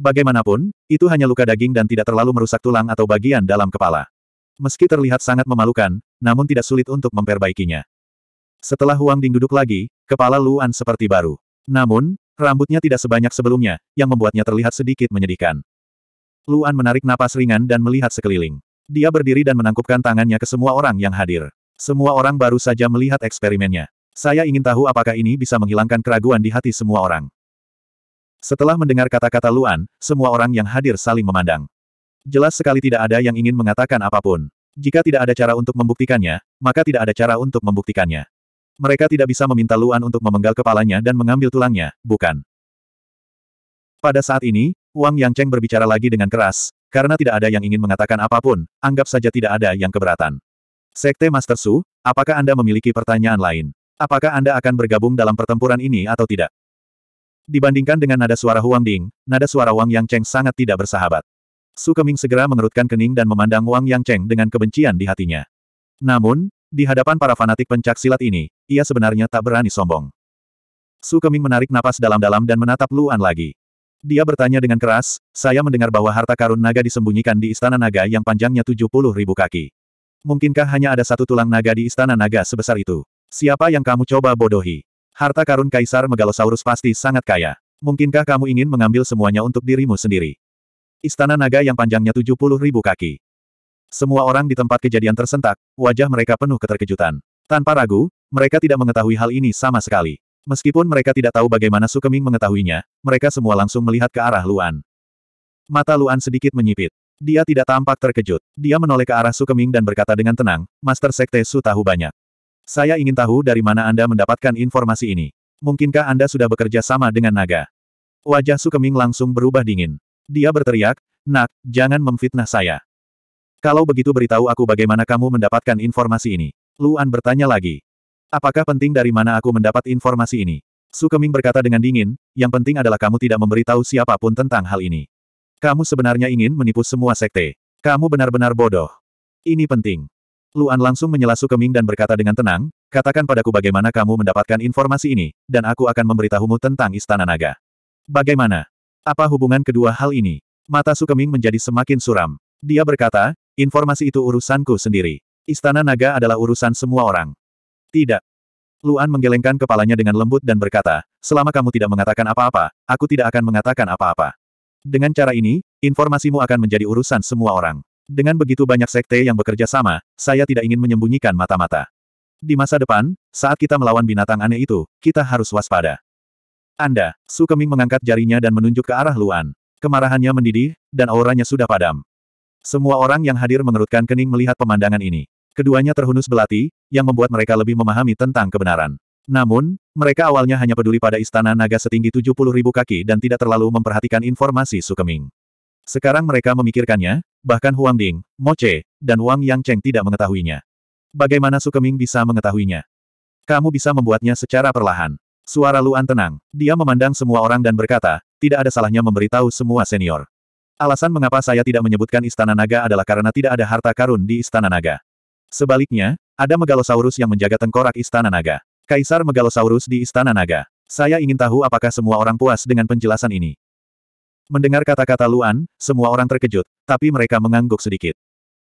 Bagaimanapun, itu hanya luka daging dan tidak terlalu merusak tulang atau bagian dalam kepala. Meski terlihat sangat memalukan, namun tidak sulit untuk memperbaikinya. Setelah Huang Ding duduk lagi, kepala Luan seperti baru. Namun, rambutnya tidak sebanyak sebelumnya, yang membuatnya terlihat sedikit menyedihkan. Luan menarik napas ringan dan melihat sekeliling. Dia berdiri dan menangkupkan tangannya ke semua orang yang hadir. Semua orang baru saja melihat eksperimennya. Saya ingin tahu apakah ini bisa menghilangkan keraguan di hati semua orang. Setelah mendengar kata-kata Luan, semua orang yang hadir saling memandang. Jelas sekali tidak ada yang ingin mengatakan apapun. Jika tidak ada cara untuk membuktikannya, maka tidak ada cara untuk membuktikannya. Mereka tidak bisa meminta Luan untuk memenggal kepalanya dan mengambil tulangnya, bukan? Pada saat ini, Wang Yang Cheng berbicara lagi dengan keras, karena tidak ada yang ingin mengatakan apapun, anggap saja tidak ada yang keberatan. Sekte Master Su, apakah Anda memiliki pertanyaan lain? Apakah Anda akan bergabung dalam pertempuran ini atau tidak? Dibandingkan dengan nada suara Huang Ding, nada suara Wang Yang Cheng sangat tidak bersahabat. Su Keming segera mengerutkan kening dan memandang Wang Yang Cheng dengan kebencian di hatinya. Namun, di hadapan para fanatik pencak silat ini, ia sebenarnya tak berani sombong. Su Keming menarik napas dalam-dalam dan menatap Luan lagi. Dia bertanya dengan keras, saya mendengar bahwa harta karun naga disembunyikan di istana naga yang panjangnya 70 ribu kaki. Mungkinkah hanya ada satu tulang naga di istana naga sebesar itu? Siapa yang kamu coba bodohi? Harta karun Kaisar Megalosaurus pasti sangat kaya. Mungkinkah kamu ingin mengambil semuanya untuk dirimu sendiri? Istana naga yang panjangnya 70 ribu kaki. Semua orang di tempat kejadian tersentak, wajah mereka penuh keterkejutan. Tanpa ragu, mereka tidak mengetahui hal ini sama sekali. Meskipun mereka tidak tahu bagaimana Sukeming mengetahuinya, mereka semua langsung melihat ke arah Luan. Mata Luan sedikit menyipit. Dia tidak tampak terkejut. Dia menoleh ke arah Sukeming dan berkata dengan tenang, Master Sekte Su tahu banyak. Saya ingin tahu dari mana Anda mendapatkan informasi ini. Mungkinkah Anda sudah bekerja sama dengan naga? Wajah Sukeming langsung berubah dingin. Dia berteriak, Nak, jangan memfitnah saya. Kalau begitu beritahu aku bagaimana kamu mendapatkan informasi ini. Luan bertanya lagi. Apakah penting dari mana aku mendapat informasi ini? Sukeming berkata dengan dingin, yang penting adalah kamu tidak memberitahu siapapun tentang hal ini. Kamu sebenarnya ingin menipu semua sekte. Kamu benar-benar bodoh. Ini penting. Luan langsung menyela Keming dan berkata dengan tenang, katakan padaku bagaimana kamu mendapatkan informasi ini, dan aku akan memberitahumu tentang Istana Naga. Bagaimana? Apa hubungan kedua hal ini? Mata Sukeming menjadi semakin suram. Dia berkata, informasi itu urusanku sendiri. Istana Naga adalah urusan semua orang. Tidak. Luan menggelengkan kepalanya dengan lembut dan berkata, selama kamu tidak mengatakan apa-apa, aku tidak akan mengatakan apa-apa. Dengan cara ini, informasimu akan menjadi urusan semua orang. Dengan begitu banyak sekte yang bekerja sama, saya tidak ingin menyembunyikan mata-mata. Di masa depan, saat kita melawan binatang aneh itu, kita harus waspada. Anda, Su Keming mengangkat jarinya dan menunjuk ke arah Luan. Kemarahannya mendidih, dan auranya sudah padam. Semua orang yang hadir mengerutkan kening melihat pemandangan ini. Keduanya terhunus belati, yang membuat mereka lebih memahami tentang kebenaran. Namun, mereka awalnya hanya peduli pada istana naga setinggi puluh ribu kaki dan tidak terlalu memperhatikan informasi Sukeming. Sekarang mereka memikirkannya, bahkan Huang Ding, Mo Che, dan Wang Yang Cheng tidak mengetahuinya. Bagaimana Sukeming bisa mengetahuinya? Kamu bisa membuatnya secara perlahan. Suara Luan tenang. Dia memandang semua orang dan berkata, tidak ada salahnya memberitahu semua senior. Alasan mengapa saya tidak menyebutkan Istana Naga adalah karena tidak ada harta karun di Istana Naga. Sebaliknya, ada Megalosaurus yang menjaga tengkorak Istana Naga. Kaisar Megalosaurus di Istana Naga. Saya ingin tahu apakah semua orang puas dengan penjelasan ini. Mendengar kata-kata Luan, semua orang terkejut, tapi mereka mengangguk sedikit.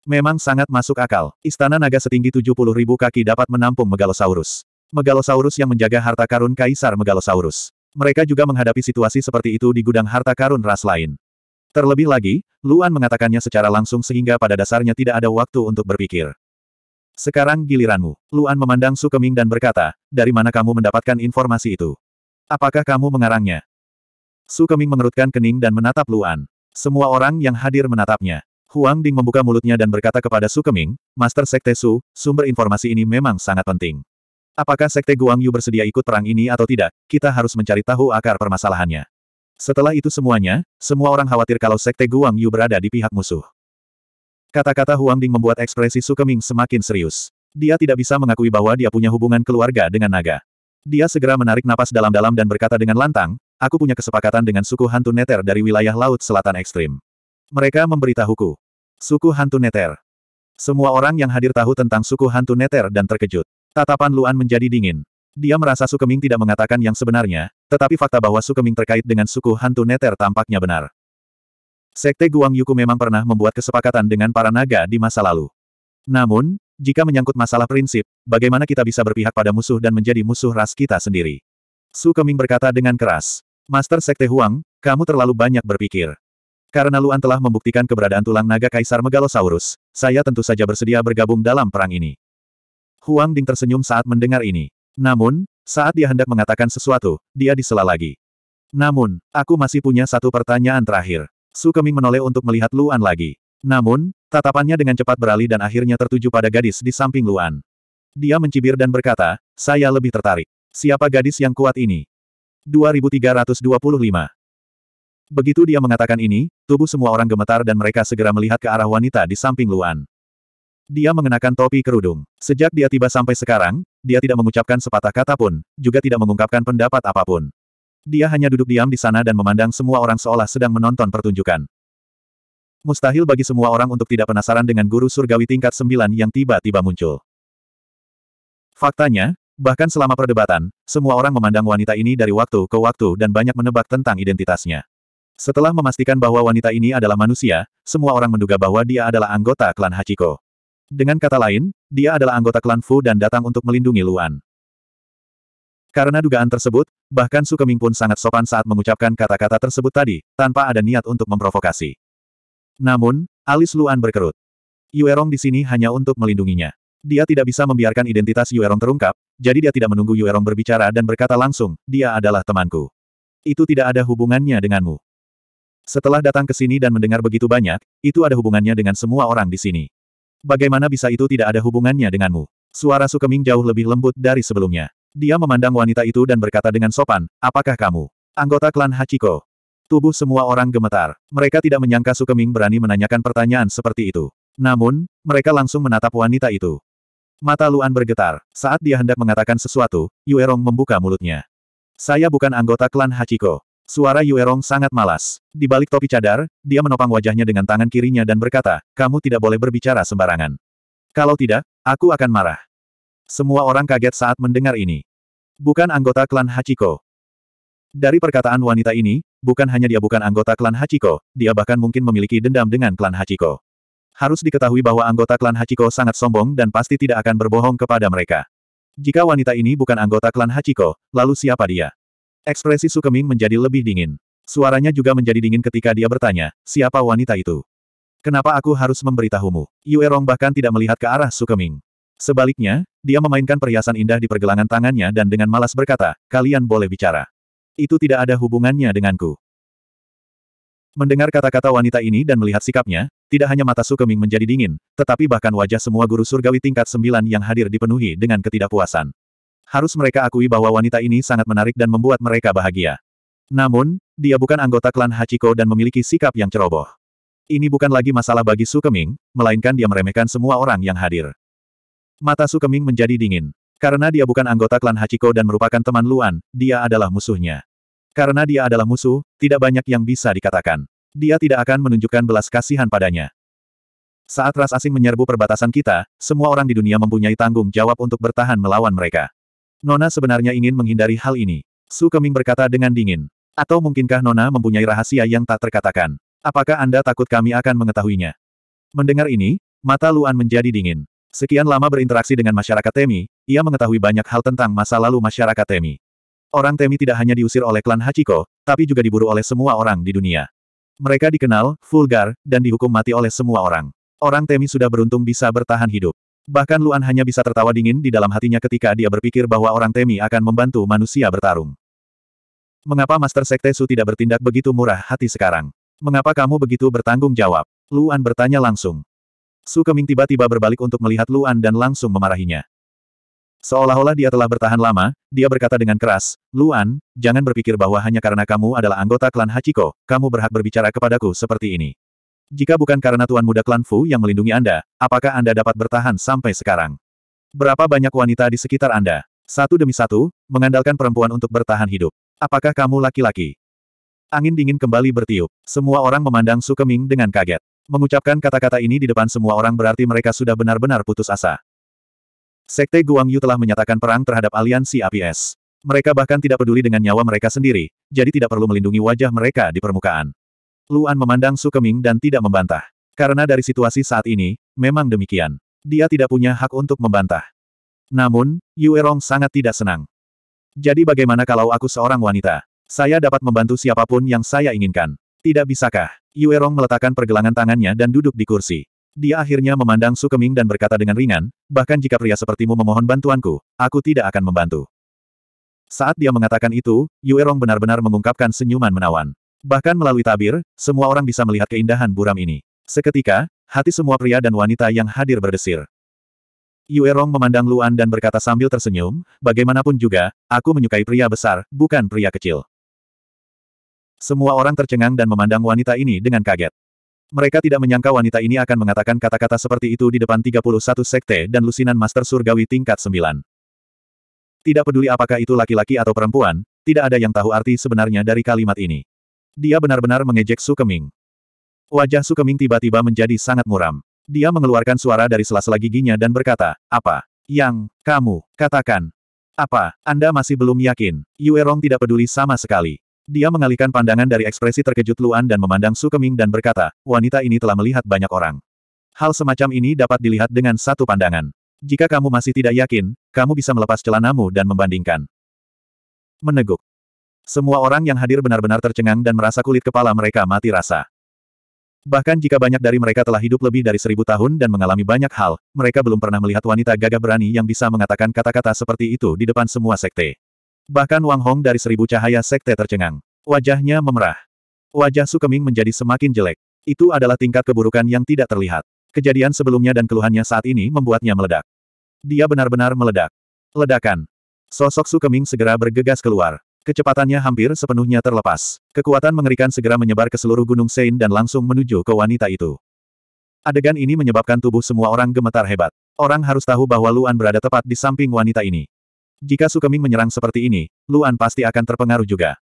Memang sangat masuk akal, istana naga setinggi 70 ribu kaki dapat menampung Megalosaurus. Megalosaurus yang menjaga harta karun Kaisar Megalosaurus. Mereka juga menghadapi situasi seperti itu di gudang harta karun ras lain. Terlebih lagi, Luan mengatakannya secara langsung sehingga pada dasarnya tidak ada waktu untuk berpikir. Sekarang giliranmu. Luan memandang Sukeming dan berkata, dari mana kamu mendapatkan informasi itu? Apakah kamu mengarangnya? Su Keming mengerutkan kening dan menatap Luan. Semua orang yang hadir menatapnya. Huang Ding membuka mulutnya dan berkata kepada Su Keming, Master Sekte Su, sumber informasi ini memang sangat penting. Apakah Sekte Guang Yu bersedia ikut perang ini atau tidak, kita harus mencari tahu akar permasalahannya. Setelah itu semuanya, semua orang khawatir kalau Sekte Guang Yu berada di pihak musuh. Kata-kata Huang Ding membuat ekspresi Su Keming semakin serius. Dia tidak bisa mengakui bahwa dia punya hubungan keluarga dengan naga. Dia segera menarik napas dalam-dalam dan berkata dengan lantang, Aku punya kesepakatan dengan suku hantu Neter dari wilayah Laut Selatan Ekstrim. Mereka memberitahuku. Suku hantu Neter. Semua orang yang hadir tahu tentang suku hantu Neter dan terkejut. Tatapan Luan menjadi dingin. Dia merasa Sukeming tidak mengatakan yang sebenarnya, tetapi fakta bahwa Sukeming terkait dengan suku hantu Neter tampaknya benar. Sekte Guang Yuku memang pernah membuat kesepakatan dengan para naga di masa lalu. Namun, jika menyangkut masalah prinsip, bagaimana kita bisa berpihak pada musuh dan menjadi musuh ras kita sendiri? Su Keming berkata dengan keras. Master Sekte Huang, kamu terlalu banyak berpikir. Karena Luan telah membuktikan keberadaan tulang naga Kaisar Megalosaurus, saya tentu saja bersedia bergabung dalam perang ini. Huang Ding tersenyum saat mendengar ini. Namun, saat dia hendak mengatakan sesuatu, dia disela lagi. Namun, aku masih punya satu pertanyaan terakhir. Su Keming menoleh untuk melihat Luan lagi. Namun, tatapannya dengan cepat beralih dan akhirnya tertuju pada gadis di samping Luan. Dia mencibir dan berkata, saya lebih tertarik. Siapa gadis yang kuat ini? 2325. Begitu dia mengatakan ini, tubuh semua orang gemetar dan mereka segera melihat ke arah wanita di samping Luan. Dia mengenakan topi kerudung. Sejak dia tiba sampai sekarang, dia tidak mengucapkan sepatah kata pun, juga tidak mengungkapkan pendapat apapun. Dia hanya duduk diam di sana dan memandang semua orang seolah sedang menonton pertunjukan. Mustahil bagi semua orang untuk tidak penasaran dengan guru surgawi tingkat 9 yang tiba-tiba muncul. Faktanya, Bahkan selama perdebatan, semua orang memandang wanita ini dari waktu ke waktu dan banyak menebak tentang identitasnya. Setelah memastikan bahwa wanita ini adalah manusia, semua orang menduga bahwa dia adalah anggota klan Hachiko. Dengan kata lain, dia adalah anggota klan Fu dan datang untuk melindungi Luan. Karena dugaan tersebut, bahkan Su Keming pun sangat sopan saat mengucapkan kata-kata tersebut tadi, tanpa ada niat untuk memprovokasi. Namun, alis Luan berkerut. Yuerong di sini hanya untuk melindunginya. Dia tidak bisa membiarkan identitas Yuerong terungkap, jadi dia tidak menunggu Yuerong berbicara dan berkata langsung, dia adalah temanku. Itu tidak ada hubungannya denganmu. Setelah datang ke sini dan mendengar begitu banyak, itu ada hubungannya dengan semua orang di sini. Bagaimana bisa itu tidak ada hubungannya denganmu? Suara Sukeming jauh lebih lembut dari sebelumnya. Dia memandang wanita itu dan berkata dengan sopan, apakah kamu? Anggota klan Hachiko. Tubuh semua orang gemetar. Mereka tidak menyangka Sukeming berani menanyakan pertanyaan seperti itu. Namun, mereka langsung menatap wanita itu. Mata Luan bergetar. Saat dia hendak mengatakan sesuatu, Yuerong membuka mulutnya. Saya bukan anggota klan Hachiko. Suara Yuerong sangat malas. Di balik topi cadar, dia menopang wajahnya dengan tangan kirinya dan berkata, kamu tidak boleh berbicara sembarangan. Kalau tidak, aku akan marah. Semua orang kaget saat mendengar ini. Bukan anggota klan Hachiko. Dari perkataan wanita ini, bukan hanya dia bukan anggota klan Hachiko, dia bahkan mungkin memiliki dendam dengan klan Hachiko harus diketahui bahwa anggota klan Hachiko sangat sombong dan pasti tidak akan berbohong kepada mereka. Jika wanita ini bukan anggota klan Hachiko, lalu siapa dia? Ekspresi Sukeming menjadi lebih dingin. Suaranya juga menjadi dingin ketika dia bertanya, siapa wanita itu? Kenapa aku harus memberitahumu? Yue Rong bahkan tidak melihat ke arah Sukeming. Sebaliknya, dia memainkan perhiasan indah di pergelangan tangannya dan dengan malas berkata, kalian boleh bicara. Itu tidak ada hubungannya denganku. Mendengar kata-kata wanita ini dan melihat sikapnya, tidak hanya mata Sukeming menjadi dingin, tetapi bahkan wajah semua guru surgawi tingkat sembilan yang hadir dipenuhi dengan ketidakpuasan. Harus mereka akui bahwa wanita ini sangat menarik dan membuat mereka bahagia. Namun, dia bukan anggota klan Hachiko dan memiliki sikap yang ceroboh. Ini bukan lagi masalah bagi Sukeming, melainkan dia meremehkan semua orang yang hadir. Mata Sukeming menjadi dingin. Karena dia bukan anggota klan Hachiko dan merupakan teman Luan, dia adalah musuhnya. Karena dia adalah musuh, tidak banyak yang bisa dikatakan. Dia tidak akan menunjukkan belas kasihan padanya. Saat ras asing menyerbu perbatasan kita, semua orang di dunia mempunyai tanggung jawab untuk bertahan melawan mereka. Nona sebenarnya ingin menghindari hal ini. Su Keming berkata dengan dingin. Atau mungkinkah Nona mempunyai rahasia yang tak terkatakan? Apakah Anda takut kami akan mengetahuinya? Mendengar ini, mata Luan menjadi dingin. Sekian lama berinteraksi dengan masyarakat Temi, ia mengetahui banyak hal tentang masa lalu masyarakat Temi. Orang Temi tidak hanya diusir oleh klan Hachiko, tapi juga diburu oleh semua orang di dunia. Mereka dikenal, vulgar, dan dihukum mati oleh semua orang. Orang Temi sudah beruntung bisa bertahan hidup. Bahkan Luan hanya bisa tertawa dingin di dalam hatinya ketika dia berpikir bahwa orang Temi akan membantu manusia bertarung. Mengapa Master Sekte Su tidak bertindak begitu murah hati sekarang? Mengapa kamu begitu bertanggung jawab? Luan bertanya langsung. Su Keming tiba-tiba berbalik untuk melihat Luan dan langsung memarahinya. Seolah-olah dia telah bertahan lama, dia berkata dengan keras, Luan, jangan berpikir bahwa hanya karena kamu adalah anggota klan Hachiko, kamu berhak berbicara kepadaku seperti ini. Jika bukan karena Tuan Muda Klan Fu yang melindungi Anda, apakah Anda dapat bertahan sampai sekarang? Berapa banyak wanita di sekitar Anda? Satu demi satu, mengandalkan perempuan untuk bertahan hidup. Apakah kamu laki-laki? Angin dingin kembali bertiup. Semua orang memandang Su Keming dengan kaget. Mengucapkan kata-kata ini di depan semua orang berarti mereka sudah benar-benar putus asa. Sekte Guangyu telah menyatakan perang terhadap aliansi APS. Mereka bahkan tidak peduli dengan nyawa mereka sendiri, jadi tidak perlu melindungi wajah mereka di permukaan. Luan memandang Su Keming dan tidak membantah. Karena dari situasi saat ini, memang demikian. Dia tidak punya hak untuk membantah. Namun, Yuerong sangat tidak senang. Jadi bagaimana kalau aku seorang wanita? Saya dapat membantu siapapun yang saya inginkan. Tidak bisakah? Yuerong meletakkan pergelangan tangannya dan duduk di kursi. Dia akhirnya memandang Sukeming dan berkata dengan ringan, bahkan jika pria sepertimu memohon bantuanku, aku tidak akan membantu. Saat dia mengatakan itu, Yuerong benar-benar mengungkapkan senyuman menawan. Bahkan melalui tabir, semua orang bisa melihat keindahan buram ini. Seketika, hati semua pria dan wanita yang hadir berdesir. Yuerong memandang Luan dan berkata sambil tersenyum, bagaimanapun juga, aku menyukai pria besar, bukan pria kecil. Semua orang tercengang dan memandang wanita ini dengan kaget. Mereka tidak menyangka wanita ini akan mengatakan kata-kata seperti itu di depan 31 sekte dan lusinan master surgawi tingkat 9. Tidak peduli apakah itu laki-laki atau perempuan, tidak ada yang tahu arti sebenarnya dari kalimat ini. Dia benar-benar mengejek Sukeming. Wajah Sukeming tiba-tiba menjadi sangat muram. Dia mengeluarkan suara dari sela-sela giginya dan berkata, Apa? Yang, kamu, katakan. Apa, Anda masih belum yakin? Yuerong tidak peduli sama sekali. Dia mengalihkan pandangan dari ekspresi terkejut Luan dan memandang Su Keming dan berkata, wanita ini telah melihat banyak orang. Hal semacam ini dapat dilihat dengan satu pandangan. Jika kamu masih tidak yakin, kamu bisa melepas celanamu dan membandingkan. Meneguk. Semua orang yang hadir benar-benar tercengang dan merasa kulit kepala mereka mati rasa. Bahkan jika banyak dari mereka telah hidup lebih dari seribu tahun dan mengalami banyak hal, mereka belum pernah melihat wanita gagah berani yang bisa mengatakan kata-kata seperti itu di depan semua sekte. Bahkan Wang Hong dari seribu cahaya sekte tercengang. Wajahnya memerah. Wajah Su Keming menjadi semakin jelek. Itu adalah tingkat keburukan yang tidak terlihat. Kejadian sebelumnya dan keluhannya saat ini membuatnya meledak. Dia benar-benar meledak. Ledakan. Sosok Su Keming segera bergegas keluar. Kecepatannya hampir sepenuhnya terlepas. Kekuatan mengerikan segera menyebar ke seluruh Gunung Sein dan langsung menuju ke wanita itu. Adegan ini menyebabkan tubuh semua orang gemetar hebat. Orang harus tahu bahwa Luan berada tepat di samping wanita ini. Jika Sukeming menyerang seperti ini, Luan pasti akan terpengaruh juga.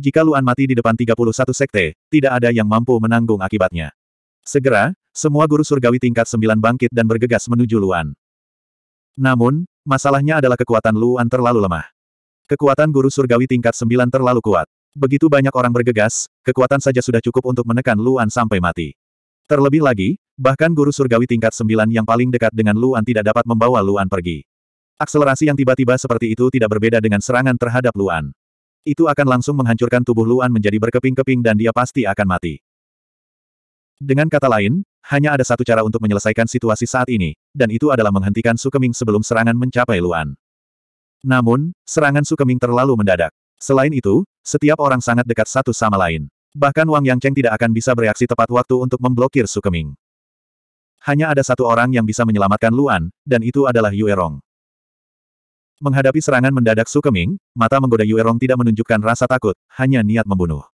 Jika Luan mati di depan 31 sekte, tidak ada yang mampu menanggung akibatnya. Segera, semua guru surgawi tingkat 9 bangkit dan bergegas menuju Luan. Namun, masalahnya adalah kekuatan Luan terlalu lemah. Kekuatan guru surgawi tingkat 9 terlalu kuat. Begitu banyak orang bergegas, kekuatan saja sudah cukup untuk menekan Luan sampai mati. Terlebih lagi, bahkan guru surgawi tingkat 9 yang paling dekat dengan Luan tidak dapat membawa Luan pergi. Akselerasi yang tiba-tiba seperti itu tidak berbeda dengan serangan terhadap Luan. Itu akan langsung menghancurkan tubuh Luan menjadi berkeping-keping dan dia pasti akan mati. Dengan kata lain, hanya ada satu cara untuk menyelesaikan situasi saat ini, dan itu adalah menghentikan Sukeming sebelum serangan mencapai Luan. Namun, serangan Sukeming terlalu mendadak. Selain itu, setiap orang sangat dekat satu sama lain. Bahkan Wang Yangcheng tidak akan bisa bereaksi tepat waktu untuk memblokir Sukeming. Hanya ada satu orang yang bisa menyelamatkan Luan, dan itu adalah Yuerong. Menghadapi serangan mendadak Su Keming, mata menggoda Yuerong tidak menunjukkan rasa takut, hanya niat membunuh.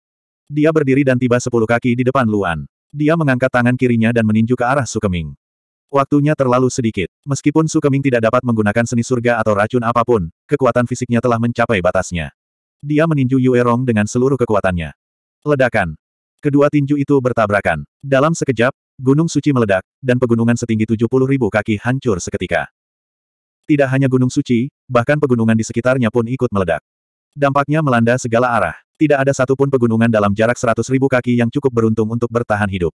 Dia berdiri dan tiba sepuluh kaki di depan Luan. Dia mengangkat tangan kirinya dan meninju ke arah Su Keming. Waktunya terlalu sedikit. Meskipun Su Keming tidak dapat menggunakan seni surga atau racun apapun, kekuatan fisiknya telah mencapai batasnya. Dia meninju Yuerong dengan seluruh kekuatannya. Ledakan. Kedua tinju itu bertabrakan. Dalam sekejap, gunung suci meledak, dan pegunungan setinggi puluh ribu kaki hancur seketika. Tidak hanya gunung suci, bahkan pegunungan di sekitarnya pun ikut meledak. Dampaknya melanda segala arah. Tidak ada satupun pegunungan dalam jarak seratus ribu kaki yang cukup beruntung untuk bertahan hidup.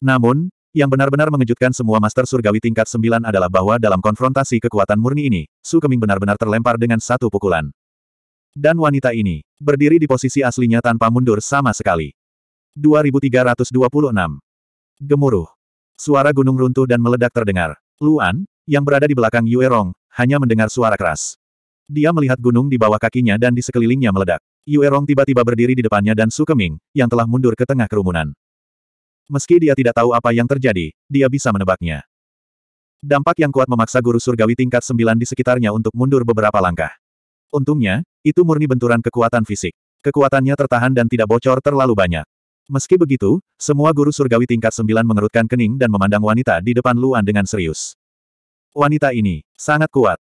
Namun, yang benar-benar mengejutkan semua Master Surgawi tingkat sembilan adalah bahwa dalam konfrontasi kekuatan murni ini, Su Keming benar-benar terlempar dengan satu pukulan. Dan wanita ini, berdiri di posisi aslinya tanpa mundur sama sekali. 2326. Gemuruh. Suara gunung runtuh dan meledak terdengar. Luan, yang berada di belakang Yue Rong, hanya mendengar suara keras. Dia melihat gunung di bawah kakinya dan di sekelilingnya meledak. Yue Rong tiba-tiba berdiri di depannya dan Su Keming, yang telah mundur ke tengah kerumunan. Meski dia tidak tahu apa yang terjadi, dia bisa menebaknya. Dampak yang kuat memaksa guru surgawi tingkat 9 di sekitarnya untuk mundur beberapa langkah. Untungnya, itu murni benturan kekuatan fisik. Kekuatannya tertahan dan tidak bocor terlalu banyak. Meski begitu, semua guru surgawi tingkat 9 mengerutkan kening dan memandang wanita di depan Luan dengan serius. Wanita ini, sangat kuat.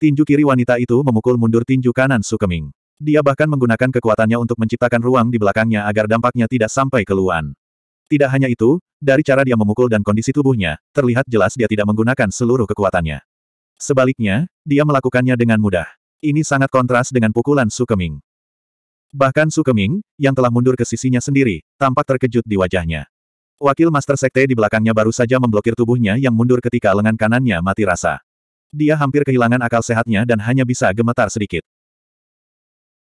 Tinju kiri wanita itu memukul mundur tinju kanan Sukeming. Dia bahkan menggunakan kekuatannya untuk menciptakan ruang di belakangnya agar dampaknya tidak sampai ke Luan. Tidak hanya itu, dari cara dia memukul dan kondisi tubuhnya, terlihat jelas dia tidak menggunakan seluruh kekuatannya. Sebaliknya, dia melakukannya dengan mudah. Ini sangat kontras dengan pukulan Sukeming. Bahkan Sukeming, yang telah mundur ke sisinya sendiri, tampak terkejut di wajahnya. Wakil Master Sekte di belakangnya baru saja memblokir tubuhnya yang mundur ketika lengan kanannya mati rasa. Dia hampir kehilangan akal sehatnya dan hanya bisa gemetar sedikit.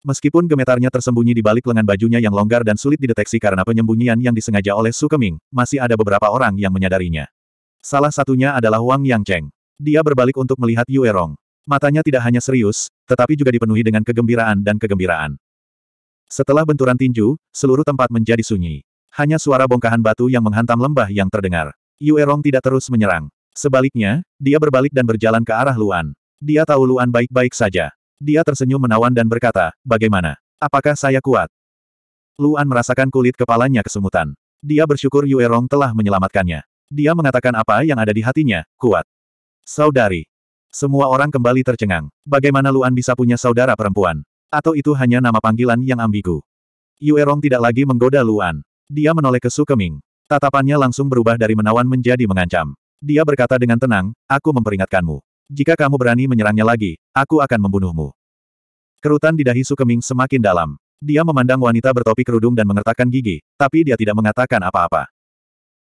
Meskipun gemetarnya tersembunyi di balik lengan bajunya yang longgar dan sulit dideteksi karena penyembunyian yang disengaja oleh Su Keming, masih ada beberapa orang yang menyadarinya. Salah satunya adalah Wang Yang Cheng. Dia berbalik untuk melihat Yue Rong. Matanya tidak hanya serius, tetapi juga dipenuhi dengan kegembiraan dan kegembiraan. Setelah benturan tinju, seluruh tempat menjadi sunyi. Hanya suara bongkahan batu yang menghantam lembah yang terdengar. Yuerong tidak terus menyerang. Sebaliknya, dia berbalik dan berjalan ke arah Luan. Dia tahu Luan baik-baik saja. Dia tersenyum menawan dan berkata, bagaimana? Apakah saya kuat? Luan merasakan kulit kepalanya kesemutan. Dia bersyukur Yuerong telah menyelamatkannya. Dia mengatakan apa yang ada di hatinya, kuat. Saudari. Semua orang kembali tercengang. Bagaimana Luan bisa punya saudara perempuan? Atau itu hanya nama panggilan yang ambigu? Yuerong tidak lagi menggoda Luan. Dia menoleh ke Su Keming. Tatapannya langsung berubah dari menawan menjadi mengancam. Dia berkata dengan tenang, aku memperingatkanmu. Jika kamu berani menyerangnya lagi, aku akan membunuhmu. Kerutan di dahi Su Keming semakin dalam. Dia memandang wanita bertopi kerudung dan mengertakkan gigi, tapi dia tidak mengatakan apa-apa.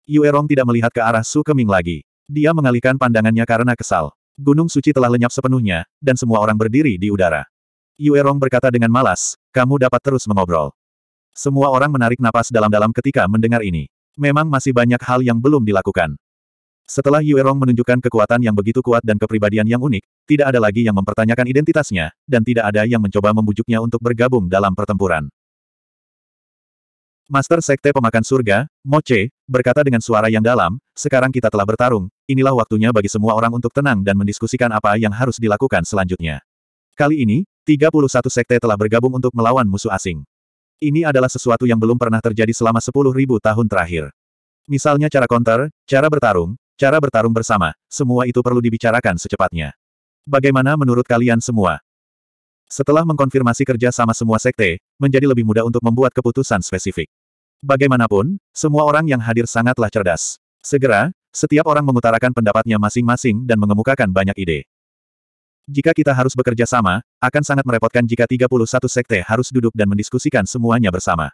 Yuerong tidak melihat ke arah Su Keming lagi. Dia mengalihkan pandangannya karena kesal. Gunung suci telah lenyap sepenuhnya, dan semua orang berdiri di udara. Yuerong berkata dengan malas, kamu dapat terus mengobrol. Semua orang menarik napas dalam-dalam ketika mendengar ini. Memang masih banyak hal yang belum dilakukan. Setelah Yuerong menunjukkan kekuatan yang begitu kuat dan kepribadian yang unik, tidak ada lagi yang mempertanyakan identitasnya, dan tidak ada yang mencoba membujuknya untuk bergabung dalam pertempuran. Master Sekte Pemakan Surga, Che, berkata dengan suara yang dalam, sekarang kita telah bertarung, inilah waktunya bagi semua orang untuk tenang dan mendiskusikan apa yang harus dilakukan selanjutnya. Kali ini, 31 sekte telah bergabung untuk melawan musuh asing. Ini adalah sesuatu yang belum pernah terjadi selama sepuluh ribu tahun terakhir. Misalnya cara counter, cara bertarung, cara bertarung bersama, semua itu perlu dibicarakan secepatnya. Bagaimana menurut kalian semua? Setelah mengkonfirmasi kerja sama semua sekte, menjadi lebih mudah untuk membuat keputusan spesifik. Bagaimanapun, semua orang yang hadir sangatlah cerdas. Segera, setiap orang mengutarakan pendapatnya masing-masing dan mengemukakan banyak ide. Jika kita harus bekerja sama, akan sangat merepotkan jika 31 sekte harus duduk dan mendiskusikan semuanya bersama.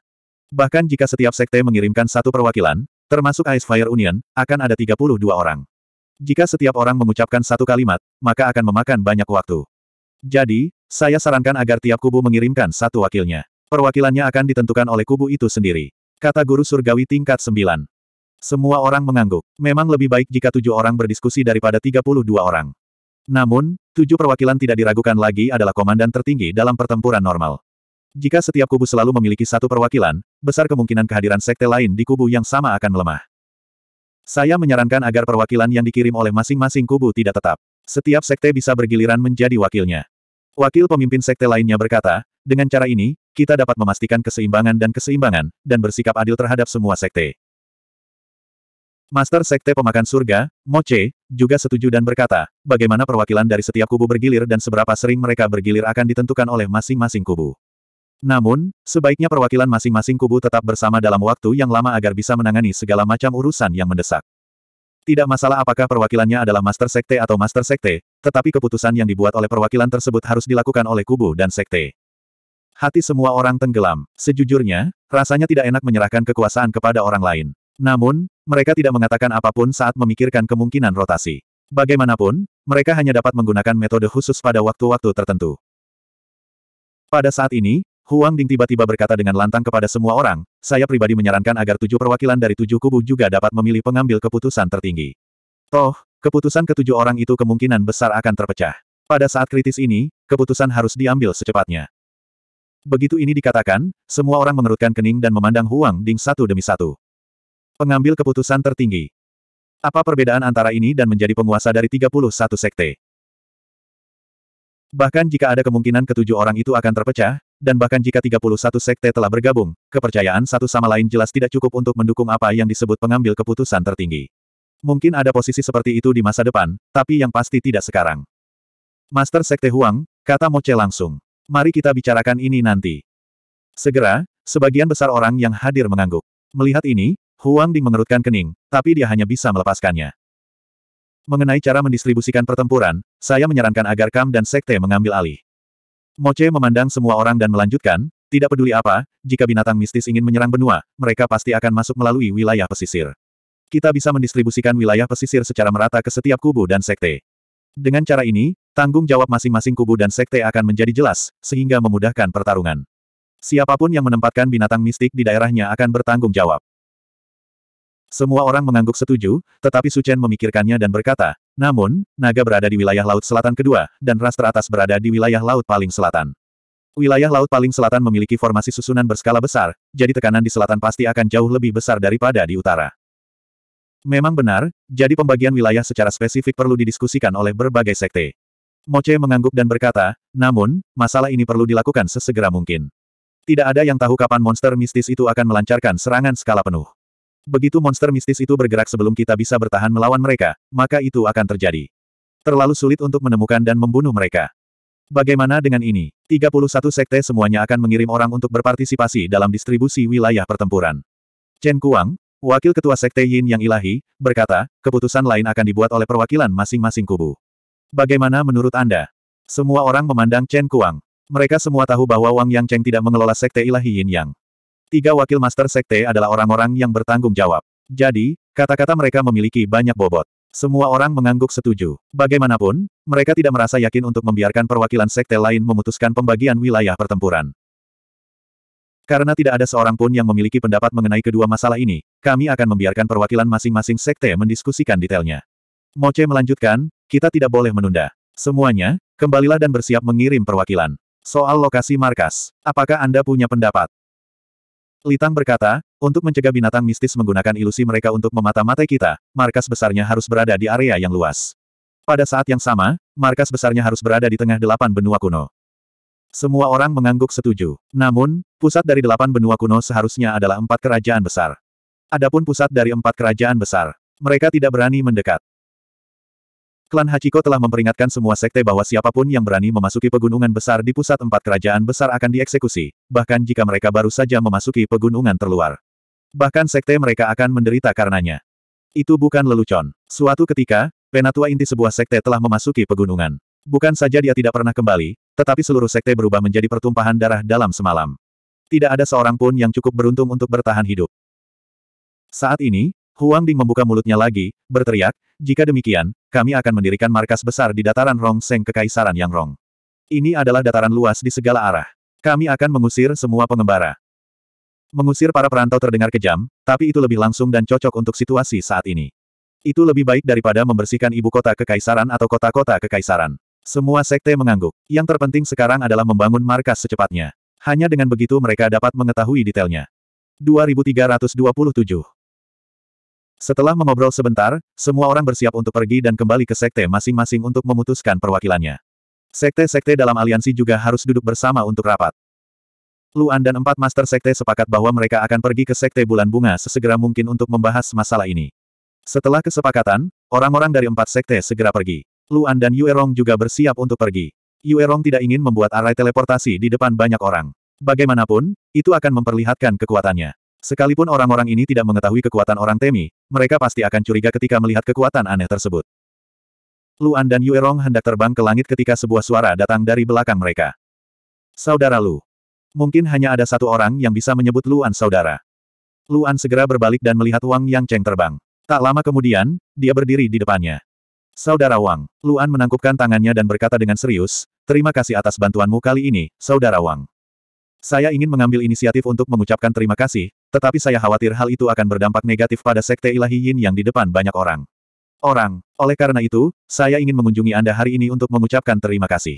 Bahkan jika setiap sekte mengirimkan satu perwakilan, termasuk Ice Fire Union, akan ada 32 orang. Jika setiap orang mengucapkan satu kalimat, maka akan memakan banyak waktu. Jadi, saya sarankan agar tiap kubu mengirimkan satu wakilnya. Perwakilannya akan ditentukan oleh kubu itu sendiri. Kata guru surgawi tingkat 9. Semua orang mengangguk. Memang lebih baik jika tujuh orang berdiskusi daripada 32 orang. Namun, Tujuh perwakilan tidak diragukan lagi adalah komandan tertinggi dalam pertempuran normal. Jika setiap kubu selalu memiliki satu perwakilan, besar kemungkinan kehadiran sekte lain di kubu yang sama akan melemah. Saya menyarankan agar perwakilan yang dikirim oleh masing-masing kubu tidak tetap. Setiap sekte bisa bergiliran menjadi wakilnya. Wakil pemimpin sekte lainnya berkata, dengan cara ini, kita dapat memastikan keseimbangan dan keseimbangan, dan bersikap adil terhadap semua sekte. Master Sekte Pemakan Surga, Moce, juga setuju dan berkata, bagaimana perwakilan dari setiap kubu bergilir dan seberapa sering mereka bergilir akan ditentukan oleh masing-masing kubu. Namun, sebaiknya perwakilan masing-masing kubu tetap bersama dalam waktu yang lama agar bisa menangani segala macam urusan yang mendesak. Tidak masalah apakah perwakilannya adalah Master Sekte atau Master Sekte, tetapi keputusan yang dibuat oleh perwakilan tersebut harus dilakukan oleh kubu dan sekte. Hati semua orang tenggelam. Sejujurnya, rasanya tidak enak menyerahkan kekuasaan kepada orang lain. Namun, mereka tidak mengatakan apapun saat memikirkan kemungkinan rotasi. Bagaimanapun, mereka hanya dapat menggunakan metode khusus pada waktu-waktu tertentu. Pada saat ini, Huang Ding tiba-tiba berkata dengan lantang kepada semua orang, saya pribadi menyarankan agar tujuh perwakilan dari tujuh kubu juga dapat memilih pengambil keputusan tertinggi. Toh, keputusan ketujuh orang itu kemungkinan besar akan terpecah. Pada saat kritis ini, keputusan harus diambil secepatnya. Begitu ini dikatakan, semua orang mengerutkan kening dan memandang Huang Ding satu demi satu. Pengambil keputusan tertinggi. Apa perbedaan antara ini dan menjadi penguasa dari 31 sekte? Bahkan jika ada kemungkinan ketujuh orang itu akan terpecah, dan bahkan jika 31 sekte telah bergabung, kepercayaan satu sama lain jelas tidak cukup untuk mendukung apa yang disebut pengambil keputusan tertinggi. Mungkin ada posisi seperti itu di masa depan, tapi yang pasti tidak sekarang. Master Sekte Huang, kata Moce langsung. Mari kita bicarakan ini nanti. Segera, sebagian besar orang yang hadir mengangguk. Melihat ini, Huang Ding mengerutkan kening, tapi dia hanya bisa melepaskannya. Mengenai cara mendistribusikan pertempuran, saya menyarankan agar Kam dan Sekte mengambil alih. Moce memandang semua orang dan melanjutkan, tidak peduli apa, jika binatang mistis ingin menyerang benua, mereka pasti akan masuk melalui wilayah pesisir. Kita bisa mendistribusikan wilayah pesisir secara merata ke setiap kubu dan sekte. Dengan cara ini, tanggung jawab masing-masing kubu dan sekte akan menjadi jelas, sehingga memudahkan pertarungan. Siapapun yang menempatkan binatang mistik di daerahnya akan bertanggung jawab. Semua orang mengangguk setuju, tetapi Suchen memikirkannya dan berkata, namun, naga berada di wilayah laut selatan kedua, dan ras teratas berada di wilayah laut paling selatan. Wilayah laut paling selatan memiliki formasi susunan berskala besar, jadi tekanan di selatan pasti akan jauh lebih besar daripada di utara. Memang benar, jadi pembagian wilayah secara spesifik perlu didiskusikan oleh berbagai sekte. Moce mengangguk dan berkata, namun, masalah ini perlu dilakukan sesegera mungkin. Tidak ada yang tahu kapan monster mistis itu akan melancarkan serangan skala penuh. Begitu monster mistis itu bergerak sebelum kita bisa bertahan melawan mereka, maka itu akan terjadi. Terlalu sulit untuk menemukan dan membunuh mereka. Bagaimana dengan ini? 31 sekte semuanya akan mengirim orang untuk berpartisipasi dalam distribusi wilayah pertempuran. Chen Kuang, wakil ketua sekte Yin Yang Ilahi, berkata, keputusan lain akan dibuat oleh perwakilan masing-masing kubu. Bagaimana menurut Anda? Semua orang memandang Chen Kuang. Mereka semua tahu bahwa Wang Yang Cheng tidak mengelola sekte ilahi Yin Yang. Tiga wakil master sekte adalah orang-orang yang bertanggung jawab. Jadi, kata-kata mereka memiliki banyak bobot. Semua orang mengangguk setuju. Bagaimanapun, mereka tidak merasa yakin untuk membiarkan perwakilan sekte lain memutuskan pembagian wilayah pertempuran. Karena tidak ada seorang pun yang memiliki pendapat mengenai kedua masalah ini, kami akan membiarkan perwakilan masing-masing sekte mendiskusikan detailnya. Moce melanjutkan, kita tidak boleh menunda. Semuanya, kembalilah dan bersiap mengirim perwakilan. Soal lokasi markas, apakah Anda punya pendapat? Litang berkata, untuk mencegah binatang mistis menggunakan ilusi mereka untuk memata-matai kita, markas besarnya harus berada di area yang luas. Pada saat yang sama, markas besarnya harus berada di tengah delapan benua kuno. Semua orang mengangguk setuju. Namun, pusat dari delapan benua kuno seharusnya adalah empat kerajaan besar. Adapun pusat dari empat kerajaan besar, mereka tidak berani mendekat klan Hachiko telah memperingatkan semua sekte bahwa siapapun yang berani memasuki pegunungan besar di pusat empat kerajaan besar akan dieksekusi, bahkan jika mereka baru saja memasuki pegunungan terluar. Bahkan sekte mereka akan menderita karenanya. Itu bukan lelucon. Suatu ketika, penatua inti sebuah sekte telah memasuki pegunungan. Bukan saja dia tidak pernah kembali, tetapi seluruh sekte berubah menjadi pertumpahan darah dalam semalam. Tidak ada seorang pun yang cukup beruntung untuk bertahan hidup. Saat ini, Huang Ding membuka mulutnya lagi, berteriak, jika demikian, kami akan mendirikan markas besar di dataran Rong Seng Kekaisaran Yang Rong. Ini adalah dataran luas di segala arah. Kami akan mengusir semua pengembara. Mengusir para perantau terdengar kejam, tapi itu lebih langsung dan cocok untuk situasi saat ini. Itu lebih baik daripada membersihkan ibu kota kekaisaran atau kota-kota kekaisaran. Semua sekte mengangguk. Yang terpenting sekarang adalah membangun markas secepatnya. Hanya dengan begitu mereka dapat mengetahui detailnya. 2327 setelah mengobrol sebentar, semua orang bersiap untuk pergi dan kembali ke sekte masing-masing untuk memutuskan perwakilannya. Sekte-sekte dalam aliansi juga harus duduk bersama untuk rapat. Luan dan empat master sekte sepakat bahwa mereka akan pergi ke sekte bulan bunga sesegera mungkin untuk membahas masalah ini. Setelah kesepakatan, orang-orang dari empat sekte segera pergi. Luan dan Yuerong juga bersiap untuk pergi. Yuerong tidak ingin membuat arai teleportasi di depan banyak orang. Bagaimanapun, itu akan memperlihatkan kekuatannya. Sekalipun orang-orang ini tidak mengetahui kekuatan orang Temi, mereka pasti akan curiga ketika melihat kekuatan aneh tersebut. Luan dan Yuerong hendak terbang ke langit ketika sebuah suara datang dari belakang mereka. Saudara Lu. Mungkin hanya ada satu orang yang bisa menyebut Luan saudara. Luan segera berbalik dan melihat Wang Yang Cheng terbang. Tak lama kemudian, dia berdiri di depannya. Saudara Wang, Luan menangkupkan tangannya dan berkata dengan serius, terima kasih atas bantuanmu kali ini, Saudara Wang. Saya ingin mengambil inisiatif untuk mengucapkan terima kasih, tetapi saya khawatir hal itu akan berdampak negatif pada sekte ilahi Yin yang di depan banyak orang. Orang, oleh karena itu, saya ingin mengunjungi Anda hari ini untuk mengucapkan terima kasih.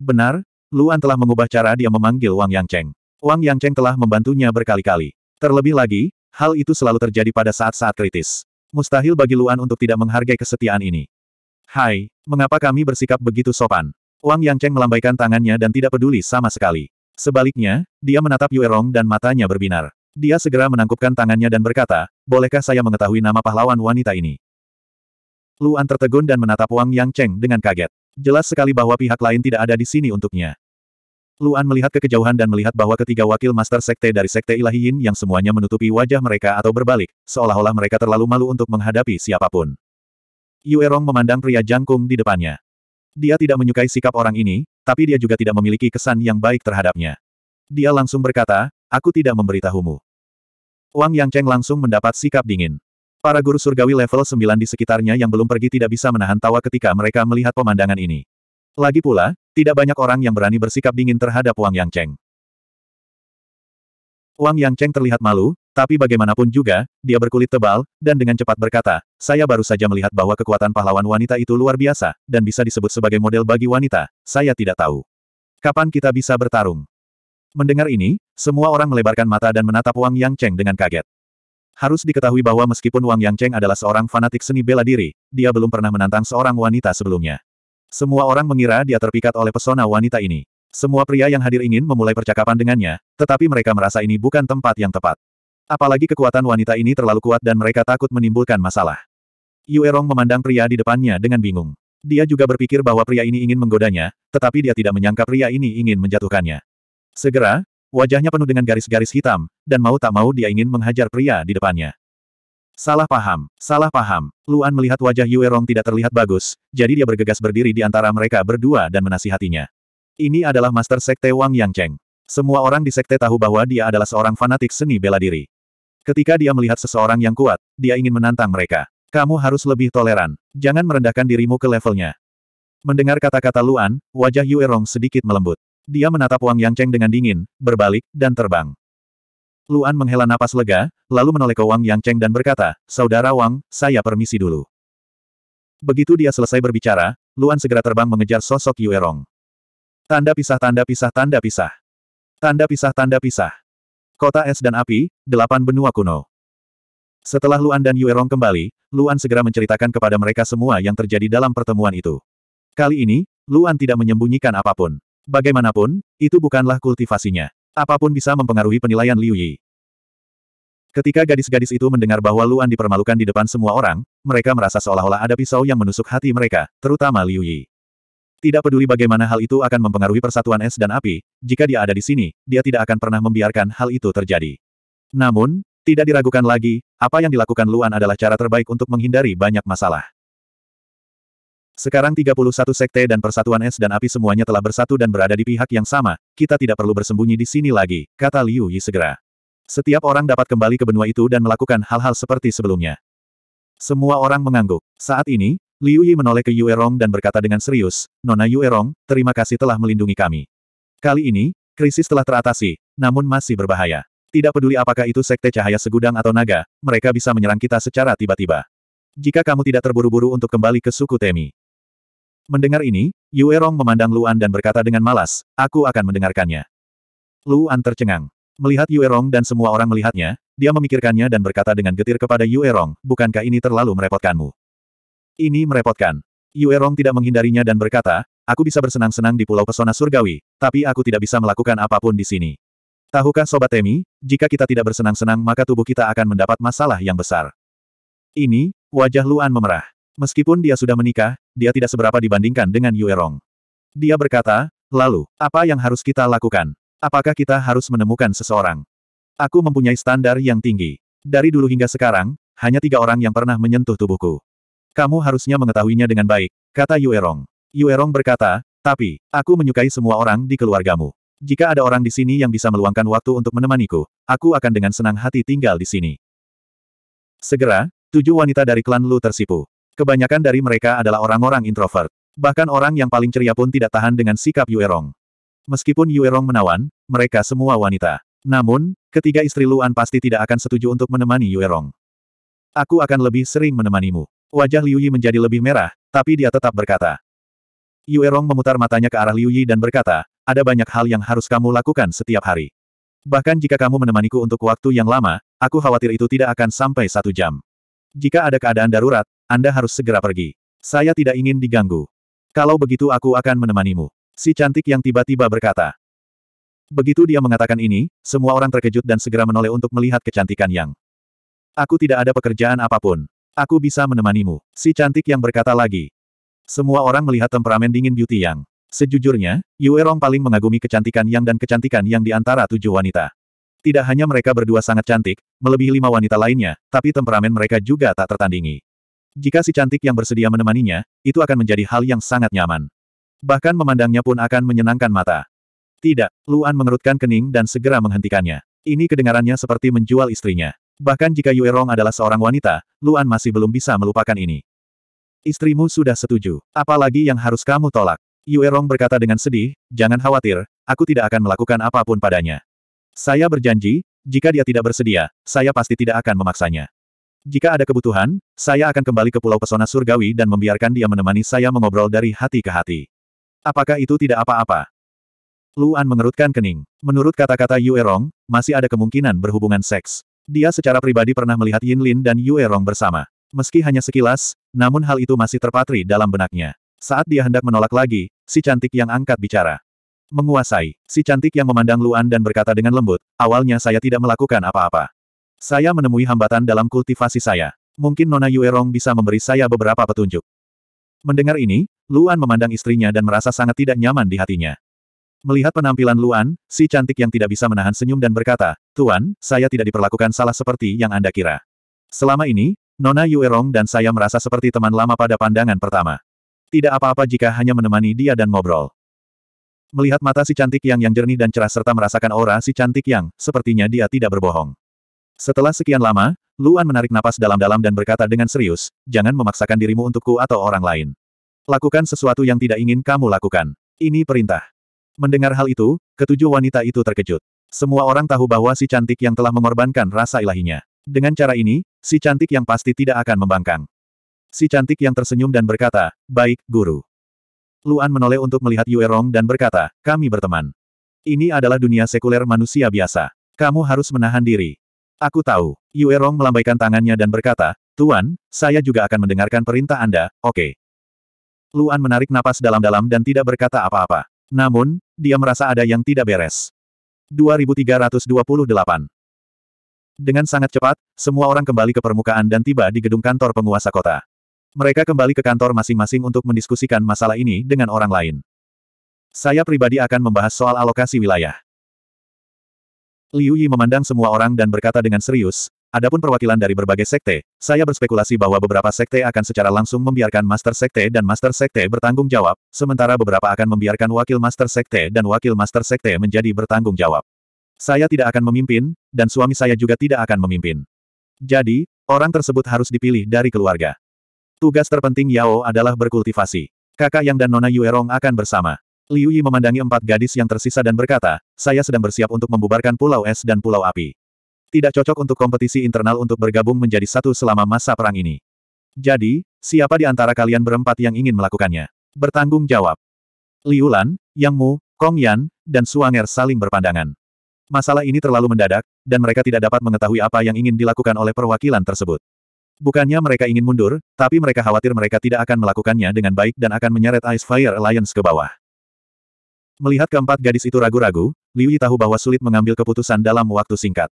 Benar, Luan telah mengubah cara dia memanggil Wang Yangcheng. Wang Yangcheng telah membantunya berkali-kali. Terlebih lagi, hal itu selalu terjadi pada saat-saat kritis. Mustahil bagi Luan untuk tidak menghargai kesetiaan ini. Hai, mengapa kami bersikap begitu sopan? Wang Yangcheng melambaikan tangannya dan tidak peduli sama sekali. Sebaliknya, dia menatap Yuerong dan matanya berbinar. Dia segera menangkupkan tangannya dan berkata, bolehkah saya mengetahui nama pahlawan wanita ini? Luan tertegun dan menatap Wang Yang Cheng dengan kaget. Jelas sekali bahwa pihak lain tidak ada di sini untuknya. Luan melihat ke kejauhan dan melihat bahwa ketiga wakil master sekte dari sekte ilahi Yin yang semuanya menutupi wajah mereka atau berbalik, seolah-olah mereka terlalu malu untuk menghadapi siapapun. Yuerong memandang pria jangkung di depannya. Dia tidak menyukai sikap orang ini, tapi dia juga tidak memiliki kesan yang baik terhadapnya. Dia langsung berkata, aku tidak memberitahumu. Wang Yangcheng langsung mendapat sikap dingin. Para guru surgawi level 9 di sekitarnya yang belum pergi tidak bisa menahan tawa ketika mereka melihat pemandangan ini. Lagi pula, tidak banyak orang yang berani bersikap dingin terhadap Wang Yangcheng. Wang Yangcheng terlihat malu, tapi bagaimanapun juga, dia berkulit tebal, dan dengan cepat berkata, saya baru saja melihat bahwa kekuatan pahlawan wanita itu luar biasa, dan bisa disebut sebagai model bagi wanita, saya tidak tahu. Kapan kita bisa bertarung? Mendengar ini, semua orang melebarkan mata dan menatap Wang Yang Cheng dengan kaget. Harus diketahui bahwa meskipun Wang Yang Cheng adalah seorang fanatik seni bela diri, dia belum pernah menantang seorang wanita sebelumnya. Semua orang mengira dia terpikat oleh pesona wanita ini. Semua pria yang hadir ingin memulai percakapan dengannya, tetapi mereka merasa ini bukan tempat yang tepat. Apalagi kekuatan wanita ini terlalu kuat dan mereka takut menimbulkan masalah. Yuerong memandang pria di depannya dengan bingung. Dia juga berpikir bahwa pria ini ingin menggodanya, tetapi dia tidak menyangka pria ini ingin menjatuhkannya. Segera, wajahnya penuh dengan garis-garis hitam, dan mau tak mau dia ingin menghajar pria di depannya. Salah paham, salah paham. Luan melihat wajah Yuerong tidak terlihat bagus, jadi dia bergegas berdiri di antara mereka berdua dan menasihatinya. Ini adalah Master Sekte Wang Yang Cheng. Semua orang di Sekte tahu bahwa dia adalah seorang fanatik seni bela diri. Ketika dia melihat seseorang yang kuat, dia ingin menantang mereka. Kamu harus lebih toleran. Jangan merendahkan dirimu ke levelnya. Mendengar kata-kata Luan, wajah Yue Rong sedikit melembut. Dia menatap Wang Yangcheng dengan dingin, berbalik, dan terbang. Luan menghela napas lega, lalu menoleh ke Wang Yangcheng dan berkata, Saudara Wang, saya permisi dulu. Begitu dia selesai berbicara, Luan segera terbang mengejar sosok Yue Rong. Tanda pisah tanda pisah tanda pisah. Tanda pisah tanda pisah. Kota Es dan Api, Delapan Benua Kuno. Setelah Luan dan Yuerong kembali, Luan segera menceritakan kepada mereka semua yang terjadi dalam pertemuan itu. Kali ini, Luan tidak menyembunyikan apapun. Bagaimanapun, itu bukanlah kultivasinya. Apapun bisa mempengaruhi penilaian Liu Yi. Ketika gadis-gadis itu mendengar bahwa Luan dipermalukan di depan semua orang, mereka merasa seolah-olah ada pisau yang menusuk hati mereka, terutama Liu Yi. Tidak peduli bagaimana hal itu akan mempengaruhi persatuan es dan api, jika dia ada di sini, dia tidak akan pernah membiarkan hal itu terjadi. Namun, tidak diragukan lagi, apa yang dilakukan Luan adalah cara terbaik untuk menghindari banyak masalah. Sekarang 31 sekte dan persatuan es dan api semuanya telah bersatu dan berada di pihak yang sama, kita tidak perlu bersembunyi di sini lagi, kata Liu Yi segera. Setiap orang dapat kembali ke benua itu dan melakukan hal-hal seperti sebelumnya. Semua orang mengangguk. Saat ini, Liu Yi menoleh ke Yue Rong dan berkata dengan serius, Nona Yue Rong, terima kasih telah melindungi kami. Kali ini, krisis telah teratasi, namun masih berbahaya. Tidak peduli apakah itu sekte cahaya segudang atau naga, mereka bisa menyerang kita secara tiba-tiba. Jika kamu tidak terburu-buru untuk kembali ke suku Temi. Mendengar ini, Yue Rong memandang Luan dan berkata dengan malas, aku akan mendengarkannya. Luan tercengang. Melihat Yue Rong dan semua orang melihatnya, dia memikirkannya dan berkata dengan getir kepada Yue Rong, bukankah ini terlalu merepotkanmu? Ini merepotkan. Rong tidak menghindarinya dan berkata, aku bisa bersenang-senang di pulau pesona surgawi, tapi aku tidak bisa melakukan apapun di sini. Tahukah Sobat Temi, jika kita tidak bersenang-senang maka tubuh kita akan mendapat masalah yang besar. Ini, wajah Luan memerah. Meskipun dia sudah menikah, dia tidak seberapa dibandingkan dengan Rong. Dia berkata, lalu, apa yang harus kita lakukan? Apakah kita harus menemukan seseorang? Aku mempunyai standar yang tinggi. Dari dulu hingga sekarang, hanya tiga orang yang pernah menyentuh tubuhku. Kamu harusnya mengetahuinya dengan baik, kata Yuerong. Yuerong berkata, tapi, aku menyukai semua orang di keluargamu. Jika ada orang di sini yang bisa meluangkan waktu untuk menemaniku, aku akan dengan senang hati tinggal di sini. Segera, tujuh wanita dari klan Lu tersipu. Kebanyakan dari mereka adalah orang-orang introvert. Bahkan orang yang paling ceria pun tidak tahan dengan sikap Yuerong. Meskipun Yuerong menawan, mereka semua wanita. Namun, ketiga istri Luan pasti tidak akan setuju untuk menemani Yuerong. Aku akan lebih sering menemanimu. Wajah Liu Yi menjadi lebih merah, tapi dia tetap berkata. Yu'erong Erong memutar matanya ke arah Liu Yi dan berkata, ada banyak hal yang harus kamu lakukan setiap hari. Bahkan jika kamu menemaniku untuk waktu yang lama, aku khawatir itu tidak akan sampai satu jam. Jika ada keadaan darurat, Anda harus segera pergi. Saya tidak ingin diganggu. Kalau begitu aku akan menemanimu. Si cantik yang tiba-tiba berkata. Begitu dia mengatakan ini, semua orang terkejut dan segera menoleh untuk melihat kecantikan yang. Aku tidak ada pekerjaan apapun. Aku bisa menemanimu. Si cantik yang berkata lagi. Semua orang melihat temperamen dingin Beauty Yang. Sejujurnya, Yue Rong paling mengagumi kecantikan Yang dan kecantikan Yang di antara tujuh wanita. Tidak hanya mereka berdua sangat cantik, melebihi lima wanita lainnya, tapi temperamen mereka juga tak tertandingi. Jika si cantik yang bersedia menemaninya, itu akan menjadi hal yang sangat nyaman. Bahkan memandangnya pun akan menyenangkan mata. Tidak, Luan mengerutkan kening dan segera menghentikannya. Ini kedengarannya seperti menjual istrinya. Bahkan jika Yue Rong adalah seorang wanita, Luan masih belum bisa melupakan ini. Istrimu sudah setuju. Apalagi yang harus kamu tolak? Yue Rong berkata dengan sedih, jangan khawatir, aku tidak akan melakukan apapun padanya. Saya berjanji, jika dia tidak bersedia, saya pasti tidak akan memaksanya. Jika ada kebutuhan, saya akan kembali ke Pulau Pesona Surgawi dan membiarkan dia menemani saya mengobrol dari hati ke hati. Apakah itu tidak apa-apa? Luan mengerutkan kening. Menurut kata-kata Yue Rong, masih ada kemungkinan berhubungan seks. Dia secara pribadi pernah melihat Yin Lin dan Yue Rong bersama. Meski hanya sekilas, namun hal itu masih terpatri dalam benaknya. Saat dia hendak menolak lagi, si cantik yang angkat bicara. Menguasai, si cantik yang memandang Luan dan berkata dengan lembut, awalnya saya tidak melakukan apa-apa. Saya menemui hambatan dalam kultivasi saya. Mungkin Nona Yue Rong bisa memberi saya beberapa petunjuk. Mendengar ini, Luan memandang istrinya dan merasa sangat tidak nyaman di hatinya. Melihat penampilan Luan, si cantik yang tidak bisa menahan senyum dan berkata, Tuan, saya tidak diperlakukan salah seperti yang Anda kira. Selama ini, Nona Yuerong dan saya merasa seperti teman lama pada pandangan pertama. Tidak apa-apa jika hanya menemani dia dan ngobrol. Melihat mata si cantik yang yang jernih dan cerah serta merasakan aura si cantik yang, sepertinya dia tidak berbohong. Setelah sekian lama, Luan menarik napas dalam-dalam dan berkata dengan serius, jangan memaksakan dirimu untukku atau orang lain. Lakukan sesuatu yang tidak ingin kamu lakukan. Ini perintah. Mendengar hal itu, ketujuh wanita itu terkejut. Semua orang tahu bahwa si cantik yang telah mengorbankan rasa ilahinya. Dengan cara ini, si cantik yang pasti tidak akan membangkang. Si cantik yang tersenyum dan berkata, baik, guru. Luan menoleh untuk melihat Yue Rong dan berkata, kami berteman. Ini adalah dunia sekuler manusia biasa. Kamu harus menahan diri. Aku tahu. Yue Rong melambaikan tangannya dan berkata, Tuan, saya juga akan mendengarkan perintah Anda, oke. Okay. Luan menarik napas dalam-dalam dan tidak berkata apa-apa. Namun, dia merasa ada yang tidak beres. 2328 Dengan sangat cepat, semua orang kembali ke permukaan dan tiba di gedung kantor penguasa kota. Mereka kembali ke kantor masing-masing untuk mendiskusikan masalah ini dengan orang lain. Saya pribadi akan membahas soal alokasi wilayah. Liu Yi memandang semua orang dan berkata dengan serius, Adapun perwakilan dari berbagai sekte, saya berspekulasi bahwa beberapa sekte akan secara langsung membiarkan Master Sekte dan Master Sekte bertanggung jawab, sementara beberapa akan membiarkan Wakil Master Sekte dan Wakil Master Sekte menjadi bertanggung jawab. Saya tidak akan memimpin, dan suami saya juga tidak akan memimpin. Jadi, orang tersebut harus dipilih dari keluarga. Tugas terpenting Yao adalah berkultivasi. Kakak Yang dan Nona Yuerong akan bersama. Liu Yi memandangi empat gadis yang tersisa dan berkata, saya sedang bersiap untuk membubarkan Pulau Es dan Pulau Api. Tidak cocok untuk kompetisi internal untuk bergabung menjadi satu selama masa perang ini. Jadi, siapa di antara kalian berempat yang ingin melakukannya? Bertanggung jawab. Liulan, Yangmu, Yang Mu, Kong Yan, dan Suanger saling berpandangan. Masalah ini terlalu mendadak, dan mereka tidak dapat mengetahui apa yang ingin dilakukan oleh perwakilan tersebut. Bukannya mereka ingin mundur, tapi mereka khawatir mereka tidak akan melakukannya dengan baik dan akan menyeret Ice Fire Alliance ke bawah. Melihat keempat gadis itu ragu-ragu, Liu Yi tahu bahwa sulit mengambil keputusan dalam waktu singkat.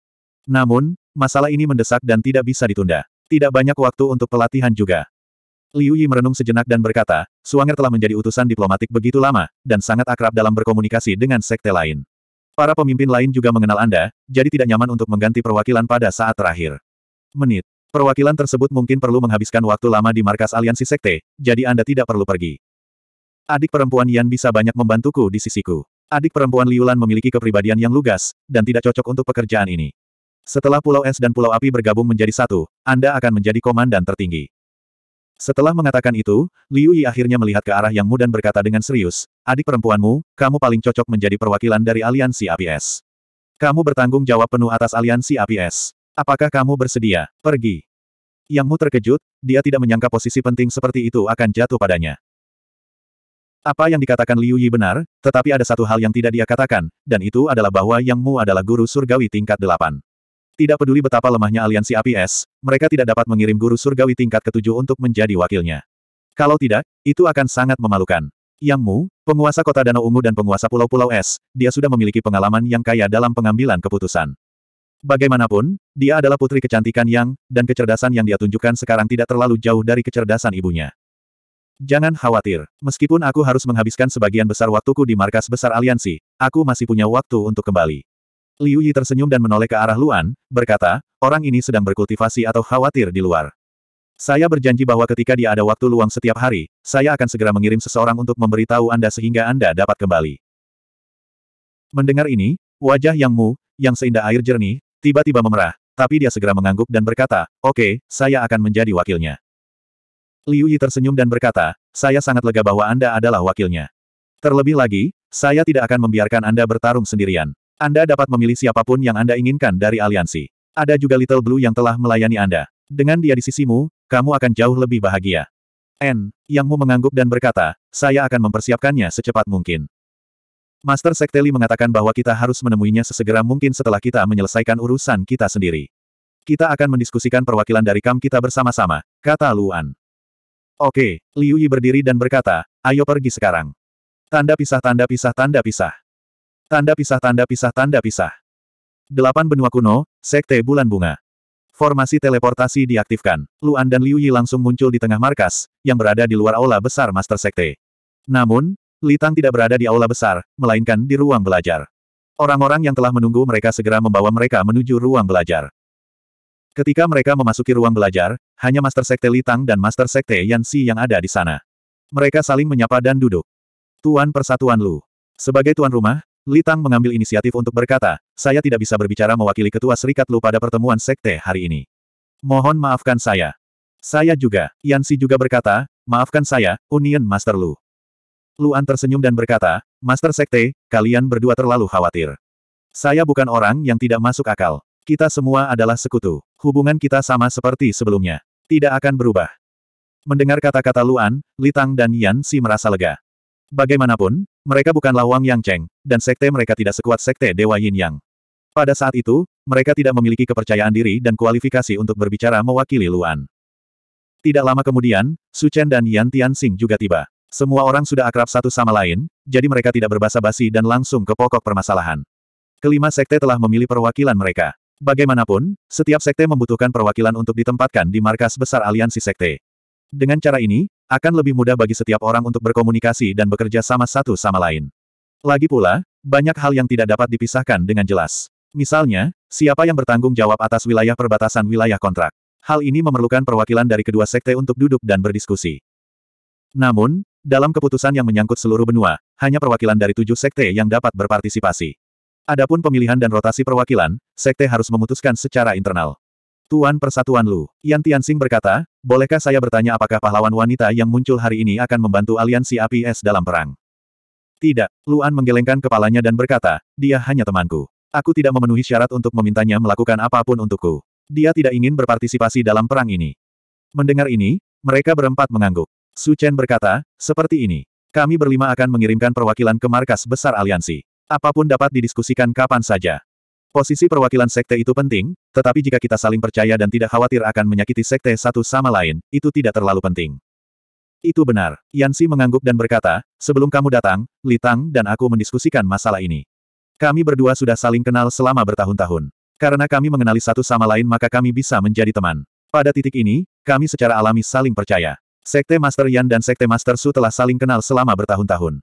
Namun, masalah ini mendesak dan tidak bisa ditunda. Tidak banyak waktu untuk pelatihan juga. Liu Yi merenung sejenak dan berkata, Suanger telah menjadi utusan diplomatik begitu lama, dan sangat akrab dalam berkomunikasi dengan sekte lain. Para pemimpin lain juga mengenal Anda, jadi tidak nyaman untuk mengganti perwakilan pada saat terakhir. Menit. Perwakilan tersebut mungkin perlu menghabiskan waktu lama di markas aliansi sekte, jadi Anda tidak perlu pergi. Adik perempuan Yan bisa banyak membantuku di sisiku. Adik perempuan Liulan memiliki kepribadian yang lugas, dan tidak cocok untuk pekerjaan ini. Setelah Pulau Es dan Pulau Api bergabung menjadi satu, Anda akan menjadi komandan tertinggi. Setelah mengatakan itu, Liu Yi akhirnya melihat ke arah Yang Mu dan berkata dengan serius, adik perempuanmu, kamu paling cocok menjadi perwakilan dari aliansi Api Es. Kamu bertanggung jawab penuh atas aliansi Api Es. Apakah kamu bersedia? Pergi. Yang Mu terkejut, dia tidak menyangka posisi penting seperti itu akan jatuh padanya. Apa yang dikatakan Liu Yi benar, tetapi ada satu hal yang tidak dia katakan, dan itu adalah bahwa Yang Mu adalah guru surgawi tingkat delapan. Tidak peduli betapa lemahnya aliansi APS, mereka tidak dapat mengirim guru surgawi tingkat ketujuh untuk menjadi wakilnya. Kalau tidak, itu akan sangat memalukan. Yang Mu, penguasa kota Danau Ungu dan penguasa Pulau-Pulau Es, dia sudah memiliki pengalaman yang kaya dalam pengambilan keputusan. Bagaimanapun, dia adalah putri kecantikan yang, dan kecerdasan yang dia tunjukkan sekarang tidak terlalu jauh dari kecerdasan ibunya. Jangan khawatir, meskipun aku harus menghabiskan sebagian besar waktuku di markas besar aliansi, aku masih punya waktu untuk kembali. Liu Yi tersenyum dan menoleh ke arah Luan, berkata, orang ini sedang berkultivasi atau khawatir di luar. Saya berjanji bahwa ketika dia ada waktu luang setiap hari, saya akan segera mengirim seseorang untuk memberitahu Anda sehingga Anda dapat kembali. Mendengar ini, wajah Yang Mu, yang seindah air jernih, tiba-tiba memerah, tapi dia segera mengangguk dan berkata, oke, okay, saya akan menjadi wakilnya. Liu Yi tersenyum dan berkata, saya sangat lega bahwa Anda adalah wakilnya. Terlebih lagi, saya tidak akan membiarkan Anda bertarung sendirian. Anda dapat memilih siapapun yang Anda inginkan dari aliansi. Ada juga Little Blue yang telah melayani Anda. Dengan dia di sisimu, kamu akan jauh lebih bahagia. N, Yang mengangguk dan berkata, saya akan mempersiapkannya secepat mungkin. Master Sekteli mengatakan bahwa kita harus menemuinya sesegera mungkin setelah kita menyelesaikan urusan kita sendiri. Kita akan mendiskusikan perwakilan dari kam kita bersama-sama, kata Luan. Oke, Liu Yi berdiri dan berkata, ayo pergi sekarang. Tanda pisah tanda pisah tanda pisah. Tanda pisah tanda pisah tanda pisah. Delapan benua kuno, sekte bulan bunga. Formasi teleportasi diaktifkan. Luan dan Liu Yi langsung muncul di tengah markas, yang berada di luar aula besar Master Sekte. Namun, Litang tidak berada di aula besar, melainkan di ruang belajar. Orang-orang yang telah menunggu mereka segera membawa mereka menuju ruang belajar. Ketika mereka memasuki ruang belajar, hanya Master Sekte Litang dan Master Sekte Yan Si yang ada di sana. Mereka saling menyapa dan duduk. Tuan Persatuan Lu. Sebagai tuan rumah, Litang mengambil inisiatif untuk berkata, saya tidak bisa berbicara mewakili ketua serikat Lu pada pertemuan sekte hari ini. Mohon maafkan saya. Saya juga, Yansi juga berkata, maafkan saya, Union Master Lu. Luan tersenyum dan berkata, Master Sekte, kalian berdua terlalu khawatir. Saya bukan orang yang tidak masuk akal. Kita semua adalah sekutu. Hubungan kita sama seperti sebelumnya. Tidak akan berubah. Mendengar kata-kata Luan, Litang dan Yan Si merasa lega. Bagaimanapun, mereka bukanlah Wang Yang Cheng, dan sekte mereka tidak sekuat sekte Dewa Yin Yang. Pada saat itu, mereka tidak memiliki kepercayaan diri dan kualifikasi untuk berbicara mewakili Luan. Tidak lama kemudian, Su Chen dan Yan Tian Tianxing juga tiba. Semua orang sudah akrab satu sama lain, jadi mereka tidak berbasa basi dan langsung ke pokok permasalahan. Kelima sekte telah memilih perwakilan mereka. Bagaimanapun, setiap sekte membutuhkan perwakilan untuk ditempatkan di markas besar aliansi sekte. Dengan cara ini, akan lebih mudah bagi setiap orang untuk berkomunikasi dan bekerja sama satu sama lain. Lagi pula, banyak hal yang tidak dapat dipisahkan dengan jelas. Misalnya, siapa yang bertanggung jawab atas wilayah perbatasan wilayah kontrak. Hal ini memerlukan perwakilan dari kedua sekte untuk duduk dan berdiskusi. Namun, dalam keputusan yang menyangkut seluruh benua, hanya perwakilan dari tujuh sekte yang dapat berpartisipasi. Adapun pemilihan dan rotasi perwakilan, sekte harus memutuskan secara internal. Tuan Persatuan Lu. Yan Tianxing berkata, bolehkah saya bertanya apakah pahlawan wanita yang muncul hari ini akan membantu aliansi APS dalam perang? Tidak, Luan menggelengkan kepalanya dan berkata, dia hanya temanku. Aku tidak memenuhi syarat untuk memintanya melakukan apapun untukku. Dia tidak ingin berpartisipasi dalam perang ini. Mendengar ini, mereka berempat mengangguk. Su Chen berkata, seperti ini. Kami berlima akan mengirimkan perwakilan ke markas besar aliansi. Apapun dapat didiskusikan kapan saja. Posisi perwakilan sekte itu penting, tetapi jika kita saling percaya dan tidak khawatir akan menyakiti sekte satu sama lain, itu tidak terlalu penting. Itu benar. Yansi mengangguk dan berkata, sebelum kamu datang, Li Tang dan aku mendiskusikan masalah ini. Kami berdua sudah saling kenal selama bertahun-tahun. Karena kami mengenali satu sama lain maka kami bisa menjadi teman. Pada titik ini, kami secara alami saling percaya. Sekte Master Yan dan Sekte Master Su telah saling kenal selama bertahun-tahun.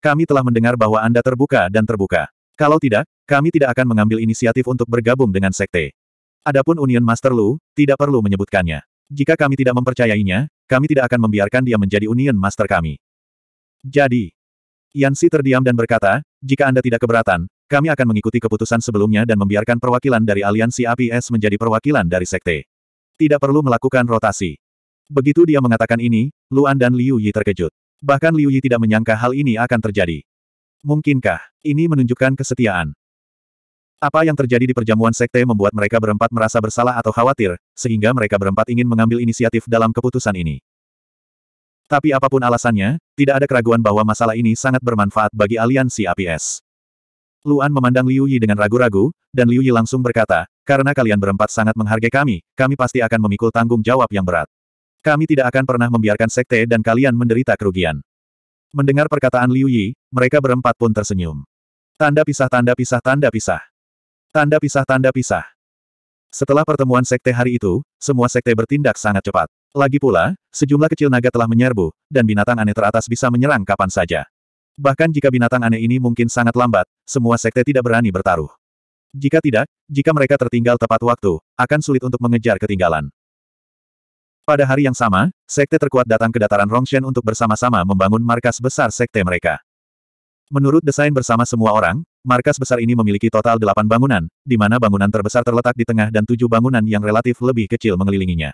Kami telah mendengar bahwa Anda terbuka dan terbuka. Kalau tidak, kami tidak akan mengambil inisiatif untuk bergabung dengan sekte. Adapun Union Master Lu, tidak perlu menyebutkannya. Jika kami tidak mempercayainya, kami tidak akan membiarkan dia menjadi Union Master kami. Jadi, Yansi terdiam dan berkata, jika Anda tidak keberatan, kami akan mengikuti keputusan sebelumnya dan membiarkan perwakilan dari aliansi APS menjadi perwakilan dari sekte. Tidak perlu melakukan rotasi. Begitu dia mengatakan ini, Luan dan Liu Yi terkejut. Bahkan Liu Yi tidak menyangka hal ini akan terjadi. Mungkinkah, ini menunjukkan kesetiaan? Apa yang terjadi di perjamuan sekte membuat mereka berempat merasa bersalah atau khawatir, sehingga mereka berempat ingin mengambil inisiatif dalam keputusan ini. Tapi apapun alasannya, tidak ada keraguan bahwa masalah ini sangat bermanfaat bagi aliansi APS. Luan memandang Liu Yi dengan ragu-ragu, dan Liu Yi langsung berkata, karena kalian berempat sangat menghargai kami, kami pasti akan memikul tanggung jawab yang berat. Kami tidak akan pernah membiarkan sekte dan kalian menderita kerugian. Mendengar perkataan Liu Yi, mereka berempat pun tersenyum. Tanda pisah tanda pisah tanda pisah. Tanda pisah tanda pisah. Setelah pertemuan sekte hari itu, semua sekte bertindak sangat cepat. Lagi pula, sejumlah kecil naga telah menyerbu, dan binatang aneh teratas bisa menyerang kapan saja. Bahkan jika binatang aneh ini mungkin sangat lambat, semua sekte tidak berani bertaruh. Jika tidak, jika mereka tertinggal tepat waktu, akan sulit untuk mengejar ketinggalan. Pada hari yang sama, sekte terkuat datang ke dataran Rongshen untuk bersama-sama membangun markas besar sekte mereka. Menurut desain bersama semua orang, markas besar ini memiliki total delapan bangunan, di mana bangunan terbesar terletak di tengah dan tujuh bangunan yang relatif lebih kecil mengelilinginya.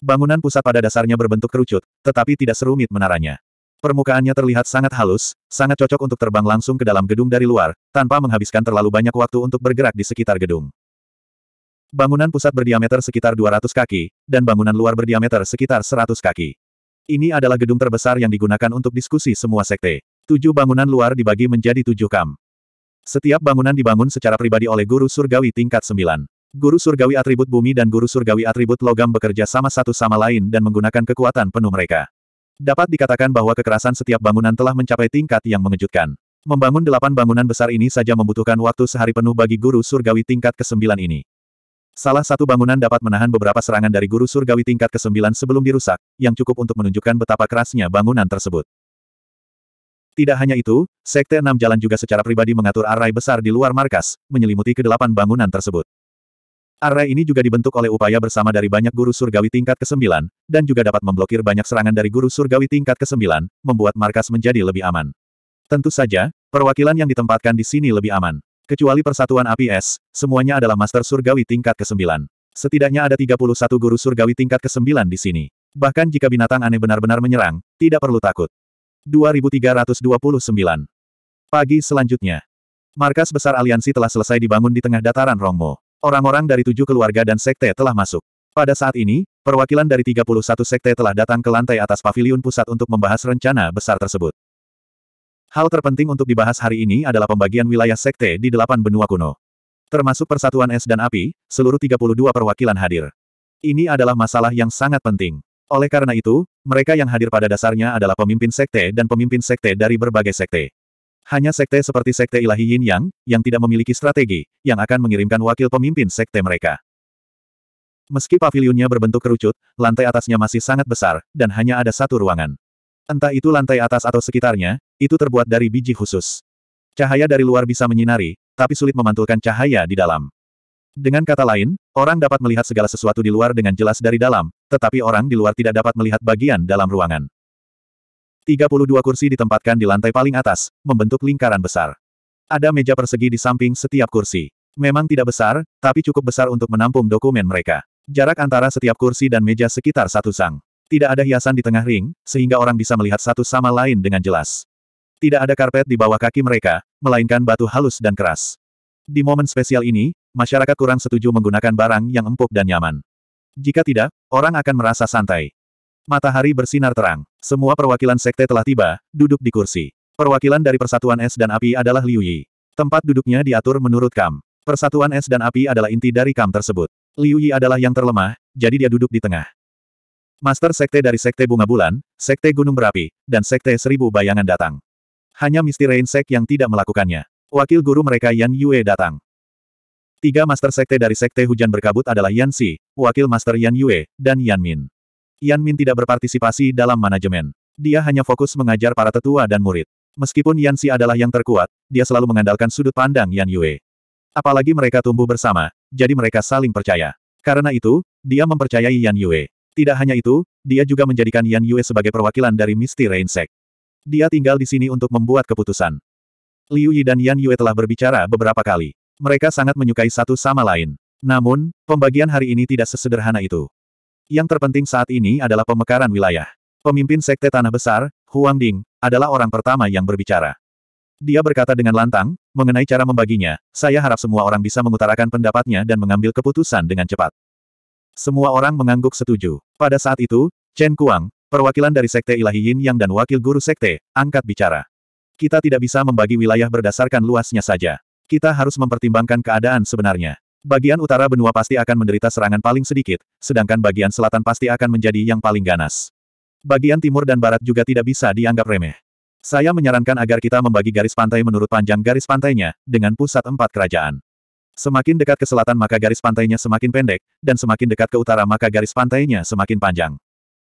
Bangunan pusat pada dasarnya berbentuk kerucut, tetapi tidak serumit menaranya. Permukaannya terlihat sangat halus, sangat cocok untuk terbang langsung ke dalam gedung dari luar, tanpa menghabiskan terlalu banyak waktu untuk bergerak di sekitar gedung. Bangunan pusat berdiameter sekitar 200 kaki, dan bangunan luar berdiameter sekitar 100 kaki. Ini adalah gedung terbesar yang digunakan untuk diskusi semua sekte. Tujuh bangunan luar dibagi menjadi tujuh kam. Setiap bangunan dibangun secara pribadi oleh guru surgawi tingkat 9. Guru surgawi atribut bumi dan guru surgawi atribut logam bekerja sama satu sama lain dan menggunakan kekuatan penuh mereka. Dapat dikatakan bahwa kekerasan setiap bangunan telah mencapai tingkat yang mengejutkan. Membangun delapan bangunan besar ini saja membutuhkan waktu sehari penuh bagi guru surgawi tingkat ke-9 ini. Salah satu bangunan dapat menahan beberapa serangan dari guru surgawi tingkat ke-9 sebelum dirusak, yang cukup untuk menunjukkan betapa kerasnya bangunan tersebut. Tidak hanya itu, Sekte Enam Jalan juga secara pribadi mengatur arai besar di luar markas, menyelimuti kedelapan bangunan tersebut. Arai ini juga dibentuk oleh upaya bersama dari banyak guru surgawi tingkat ke-9, dan juga dapat memblokir banyak serangan dari guru surgawi tingkat ke-9, membuat markas menjadi lebih aman. Tentu saja, perwakilan yang ditempatkan di sini lebih aman. Kecuali persatuan api es, semuanya adalah master surgawi tingkat ke-9. Setidaknya ada 31 guru surgawi tingkat ke-9 di sini. Bahkan jika binatang aneh benar-benar menyerang, tidak perlu takut. 2329 Pagi selanjutnya. Markas besar aliansi telah selesai dibangun di tengah dataran Rongmo. Orang-orang dari tujuh keluarga dan sekte telah masuk. Pada saat ini, perwakilan dari 31 sekte telah datang ke lantai atas paviliun pusat untuk membahas rencana besar tersebut. Hal terpenting untuk dibahas hari ini adalah pembagian wilayah sekte di delapan benua kuno. Termasuk persatuan es dan api, seluruh 32 perwakilan hadir. Ini adalah masalah yang sangat penting. Oleh karena itu, mereka yang hadir pada dasarnya adalah pemimpin sekte dan pemimpin sekte dari berbagai sekte. Hanya sekte seperti sekte ilahi Yin Yang, yang tidak memiliki strategi, yang akan mengirimkan wakil pemimpin sekte mereka. Meski pavilionnya berbentuk kerucut, lantai atasnya masih sangat besar, dan hanya ada satu ruangan. Entah itu lantai atas atau sekitarnya, itu terbuat dari biji khusus. Cahaya dari luar bisa menyinari, tapi sulit memantulkan cahaya di dalam. Dengan kata lain, orang dapat melihat segala sesuatu di luar dengan jelas dari dalam, tetapi orang di luar tidak dapat melihat bagian dalam ruangan. 32 kursi ditempatkan di lantai paling atas, membentuk lingkaran besar. Ada meja persegi di samping setiap kursi. Memang tidak besar, tapi cukup besar untuk menampung dokumen mereka. Jarak antara setiap kursi dan meja sekitar satu sang. Tidak ada hiasan di tengah ring, sehingga orang bisa melihat satu sama lain dengan jelas. Tidak ada karpet di bawah kaki mereka, melainkan batu halus dan keras. Di momen spesial ini, masyarakat kurang setuju menggunakan barang yang empuk dan nyaman. Jika tidak, orang akan merasa santai. Matahari bersinar terang. Semua perwakilan sekte telah tiba, duduk di kursi. Perwakilan dari Persatuan Es dan Api adalah Liu Yi. Tempat duduknya diatur menurut Kam. Persatuan Es dan Api adalah inti dari Kam tersebut. Liu Yi adalah yang terlemah, jadi dia duduk di tengah. Master Sekte dari Sekte Bunga Bulan, Sekte Gunung Berapi, dan Sekte Seribu Bayangan datang. Hanya Misty Rain yang tidak melakukannya. Wakil guru mereka Yan Yue datang. Tiga master sekte dari sekte hujan berkabut adalah Yan Si, wakil master Yan Yue, dan Yan Min. Yan Min tidak berpartisipasi dalam manajemen. Dia hanya fokus mengajar para tetua dan murid. Meskipun Yan Si adalah yang terkuat, dia selalu mengandalkan sudut pandang Yan Yue. Apalagi mereka tumbuh bersama, jadi mereka saling percaya. Karena itu, dia mempercayai Yan Yue. Tidak hanya itu, dia juga menjadikan Yan Yue sebagai perwakilan dari Misty Rain dia tinggal di sini untuk membuat keputusan. Liu Yi dan Yan Yue telah berbicara beberapa kali. Mereka sangat menyukai satu sama lain. Namun, pembagian hari ini tidak sesederhana itu. Yang terpenting saat ini adalah pemekaran wilayah. Pemimpin Sekte Tanah Besar, Huang Ding, adalah orang pertama yang berbicara. Dia berkata dengan lantang, mengenai cara membaginya, saya harap semua orang bisa mengutarakan pendapatnya dan mengambil keputusan dengan cepat. Semua orang mengangguk setuju. Pada saat itu, Chen Kuang, Perwakilan dari Sekte Ilahi Yin Yang dan Wakil Guru Sekte, angkat bicara. Kita tidak bisa membagi wilayah berdasarkan luasnya saja. Kita harus mempertimbangkan keadaan sebenarnya. Bagian utara benua pasti akan menderita serangan paling sedikit, sedangkan bagian selatan pasti akan menjadi yang paling ganas. Bagian timur dan barat juga tidak bisa dianggap remeh. Saya menyarankan agar kita membagi garis pantai menurut panjang garis pantainya, dengan pusat empat kerajaan. Semakin dekat ke selatan maka garis pantainya semakin pendek, dan semakin dekat ke utara maka garis pantainya semakin panjang.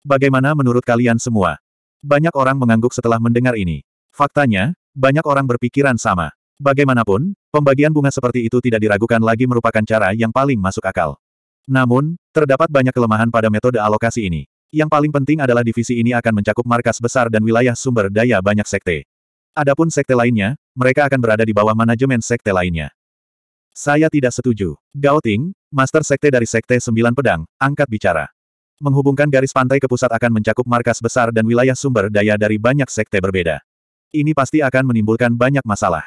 Bagaimana menurut kalian semua? Banyak orang mengangguk setelah mendengar ini. Faktanya, banyak orang berpikiran sama. Bagaimanapun, pembagian bunga seperti itu tidak diragukan lagi merupakan cara yang paling masuk akal. Namun, terdapat banyak kelemahan pada metode alokasi ini. Yang paling penting adalah divisi ini akan mencakup markas besar dan wilayah sumber daya banyak sekte. Adapun sekte lainnya, mereka akan berada di bawah manajemen sekte lainnya. Saya tidak setuju. Gao Ting, Master Sekte dari Sekte Sembilan Pedang, angkat bicara. Menghubungkan garis pantai ke pusat akan mencakup markas besar dan wilayah sumber daya dari banyak sekte berbeda. Ini pasti akan menimbulkan banyak masalah.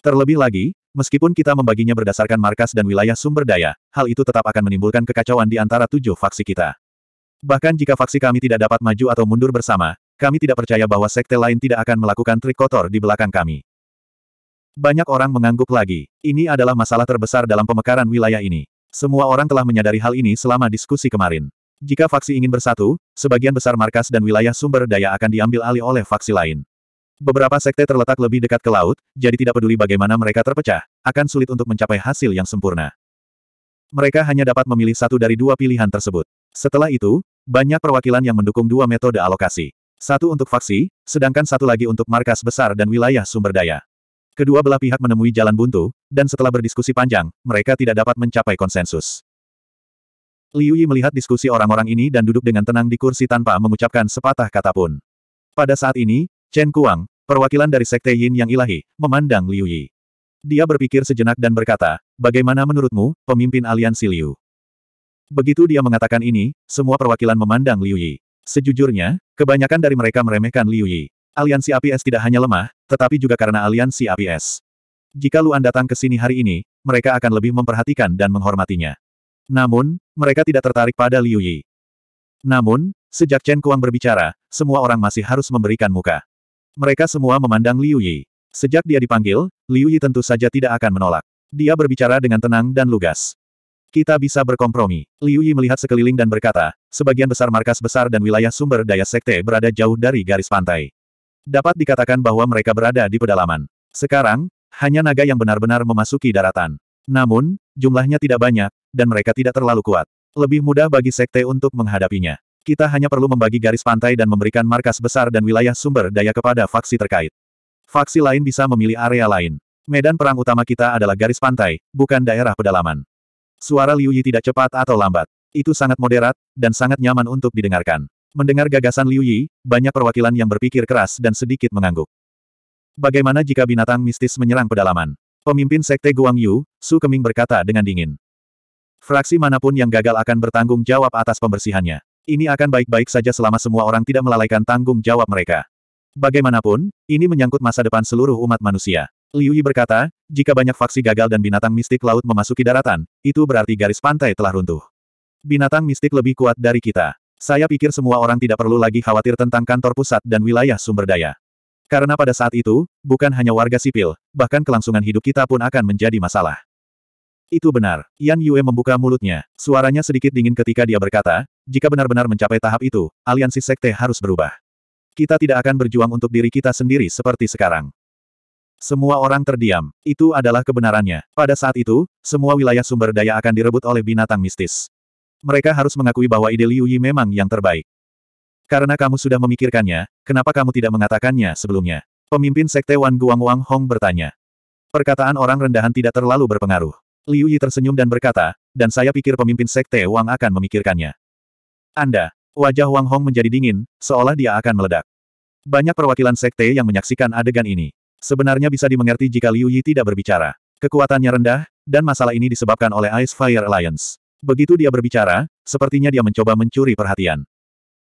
Terlebih lagi, meskipun kita membaginya berdasarkan markas dan wilayah sumber daya, hal itu tetap akan menimbulkan kekacauan di antara tujuh faksi kita. Bahkan jika faksi kami tidak dapat maju atau mundur bersama, kami tidak percaya bahwa sekte lain tidak akan melakukan trik kotor di belakang kami. Banyak orang mengangguk lagi. Ini adalah masalah terbesar dalam pemekaran wilayah ini. Semua orang telah menyadari hal ini selama diskusi kemarin. Jika faksi ingin bersatu, sebagian besar markas dan wilayah sumber daya akan diambil alih oleh faksi lain. Beberapa sekte terletak lebih dekat ke laut, jadi tidak peduli bagaimana mereka terpecah, akan sulit untuk mencapai hasil yang sempurna. Mereka hanya dapat memilih satu dari dua pilihan tersebut. Setelah itu, banyak perwakilan yang mendukung dua metode alokasi. Satu untuk faksi, sedangkan satu lagi untuk markas besar dan wilayah sumber daya. Kedua belah pihak menemui jalan buntu, dan setelah berdiskusi panjang, mereka tidak dapat mencapai konsensus. Liu Yi melihat diskusi orang-orang ini dan duduk dengan tenang di kursi tanpa mengucapkan sepatah kata pun. Pada saat ini, Chen Kuang, perwakilan dari Sekte Yin yang ilahi, memandang Liu Yi. Dia berpikir sejenak dan berkata, bagaimana menurutmu, pemimpin aliansi Liu? Begitu dia mengatakan ini, semua perwakilan memandang Liu Yi. Sejujurnya, kebanyakan dari mereka meremehkan Liu Yi. Aliansi APS tidak hanya lemah, tetapi juga karena aliansi APS. Jika Luan datang ke sini hari ini, mereka akan lebih memperhatikan dan menghormatinya. Namun, mereka tidak tertarik pada Liu Yi. Namun, sejak Chen Kuang berbicara, semua orang masih harus memberikan muka. Mereka semua memandang Liu Yi. Sejak dia dipanggil, Liu Yi tentu saja tidak akan menolak. Dia berbicara dengan tenang dan lugas. Kita bisa berkompromi. Liu Yi melihat sekeliling dan berkata, sebagian besar markas besar dan wilayah sumber daya sekte berada jauh dari garis pantai. Dapat dikatakan bahwa mereka berada di pedalaman. Sekarang, hanya naga yang benar-benar memasuki daratan. Namun, jumlahnya tidak banyak, dan mereka tidak terlalu kuat. Lebih mudah bagi sekte untuk menghadapinya. Kita hanya perlu membagi garis pantai dan memberikan markas besar dan wilayah sumber daya kepada faksi terkait. Faksi lain bisa memilih area lain. Medan perang utama kita adalah garis pantai, bukan daerah pedalaman. Suara Liu Yi tidak cepat atau lambat. Itu sangat moderat, dan sangat nyaman untuk didengarkan. Mendengar gagasan Liu Yi, banyak perwakilan yang berpikir keras dan sedikit mengangguk. Bagaimana jika binatang mistis menyerang pedalaman? Pemimpin Sekte Guang Yu, Su Keming berkata dengan dingin. Fraksi manapun yang gagal akan bertanggung jawab atas pembersihannya. Ini akan baik-baik saja selama semua orang tidak melalaikan tanggung jawab mereka. Bagaimanapun, ini menyangkut masa depan seluruh umat manusia. Liu Yi berkata, jika banyak faksi gagal dan binatang mistik laut memasuki daratan, itu berarti garis pantai telah runtuh. Binatang mistik lebih kuat dari kita. Saya pikir semua orang tidak perlu lagi khawatir tentang kantor pusat dan wilayah sumber daya. Karena pada saat itu, bukan hanya warga sipil, bahkan kelangsungan hidup kita pun akan menjadi masalah. Itu benar. Yan Yue membuka mulutnya. Suaranya sedikit dingin ketika dia berkata, jika benar-benar mencapai tahap itu, aliansi sekte harus berubah. Kita tidak akan berjuang untuk diri kita sendiri seperti sekarang. Semua orang terdiam. Itu adalah kebenarannya. Pada saat itu, semua wilayah sumber daya akan direbut oleh binatang mistis. Mereka harus mengakui bahwa ide Liu Yi memang yang terbaik. Karena kamu sudah memikirkannya, kenapa kamu tidak mengatakannya sebelumnya? Pemimpin Sekte Wan Guang Wang Hong bertanya. Perkataan orang rendahan tidak terlalu berpengaruh. Liu Yi tersenyum dan berkata, dan saya pikir pemimpin Sekte Wang akan memikirkannya. Anda, wajah Wang Hong menjadi dingin, seolah dia akan meledak. Banyak perwakilan Sekte yang menyaksikan adegan ini. Sebenarnya bisa dimengerti jika Liu Yi tidak berbicara. Kekuatannya rendah, dan masalah ini disebabkan oleh Ice Fire Alliance. Begitu dia berbicara, sepertinya dia mencoba mencuri perhatian.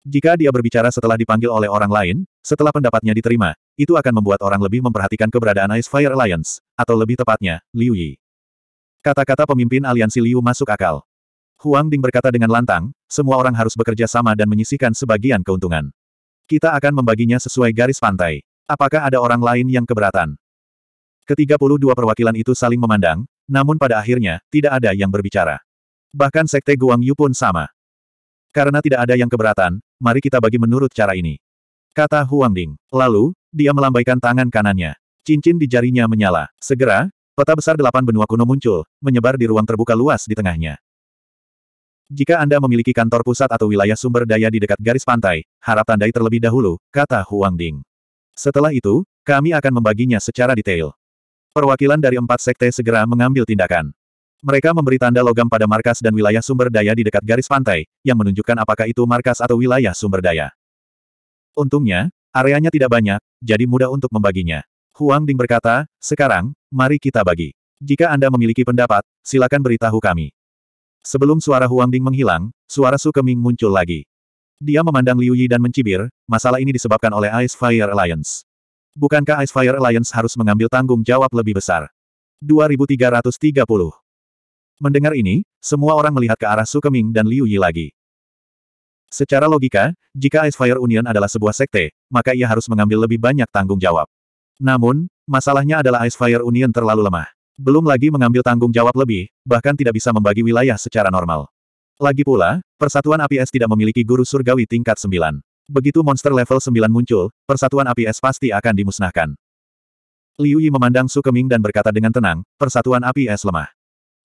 Jika dia berbicara setelah dipanggil oleh orang lain, setelah pendapatnya diterima, itu akan membuat orang lebih memperhatikan keberadaan Ice Fire Alliance, atau lebih tepatnya, Liu Yi. Kata-kata pemimpin aliansi Liu masuk akal. Huang Ding berkata dengan lantang, semua orang harus bekerja sama dan menyisihkan sebagian keuntungan. Kita akan membaginya sesuai garis pantai. Apakah ada orang lain yang keberatan? Ketiga puluh dua perwakilan itu saling memandang, namun pada akhirnya, tidak ada yang berbicara. Bahkan Sekte Guang Yu pun sama. Karena tidak ada yang keberatan, mari kita bagi menurut cara ini. Kata Huang Ding. Lalu, dia melambaikan tangan kanannya. Cincin di jarinya menyala. Segera, peta besar delapan benua kuno muncul, menyebar di ruang terbuka luas di tengahnya. Jika Anda memiliki kantor pusat atau wilayah sumber daya di dekat garis pantai, harap tandai terlebih dahulu, kata Huang Ding. Setelah itu, kami akan membaginya secara detail. Perwakilan dari empat sekte segera mengambil tindakan. Mereka memberi tanda logam pada markas dan wilayah sumber daya di dekat garis pantai, yang menunjukkan apakah itu markas atau wilayah sumber daya. Untungnya, areanya tidak banyak, jadi mudah untuk membaginya. Huang Ding berkata, sekarang, mari kita bagi. Jika Anda memiliki pendapat, silakan beritahu kami. Sebelum suara Huang Ding menghilang, suara Su Keming muncul lagi. Dia memandang Liu Yi dan mencibir, masalah ini disebabkan oleh Ice Fire Alliance. Bukankah Ice Fire Alliance harus mengambil tanggung jawab lebih besar? 2330 Mendengar ini, semua orang melihat ke arah Sukeming dan Liu Yi lagi. Secara logika, jika Ice Fire Union adalah sebuah sekte, maka ia harus mengambil lebih banyak tanggung jawab. Namun, masalahnya adalah Ice Fire Union terlalu lemah. Belum lagi mengambil tanggung jawab lebih, bahkan tidak bisa membagi wilayah secara normal. Lagi pula, Persatuan APS tidak memiliki guru surgawi tingkat 9. Begitu monster level 9 muncul, Persatuan APS pasti akan dimusnahkan. Liu Yi memandang Su Keming dan berkata dengan tenang, Persatuan APS lemah.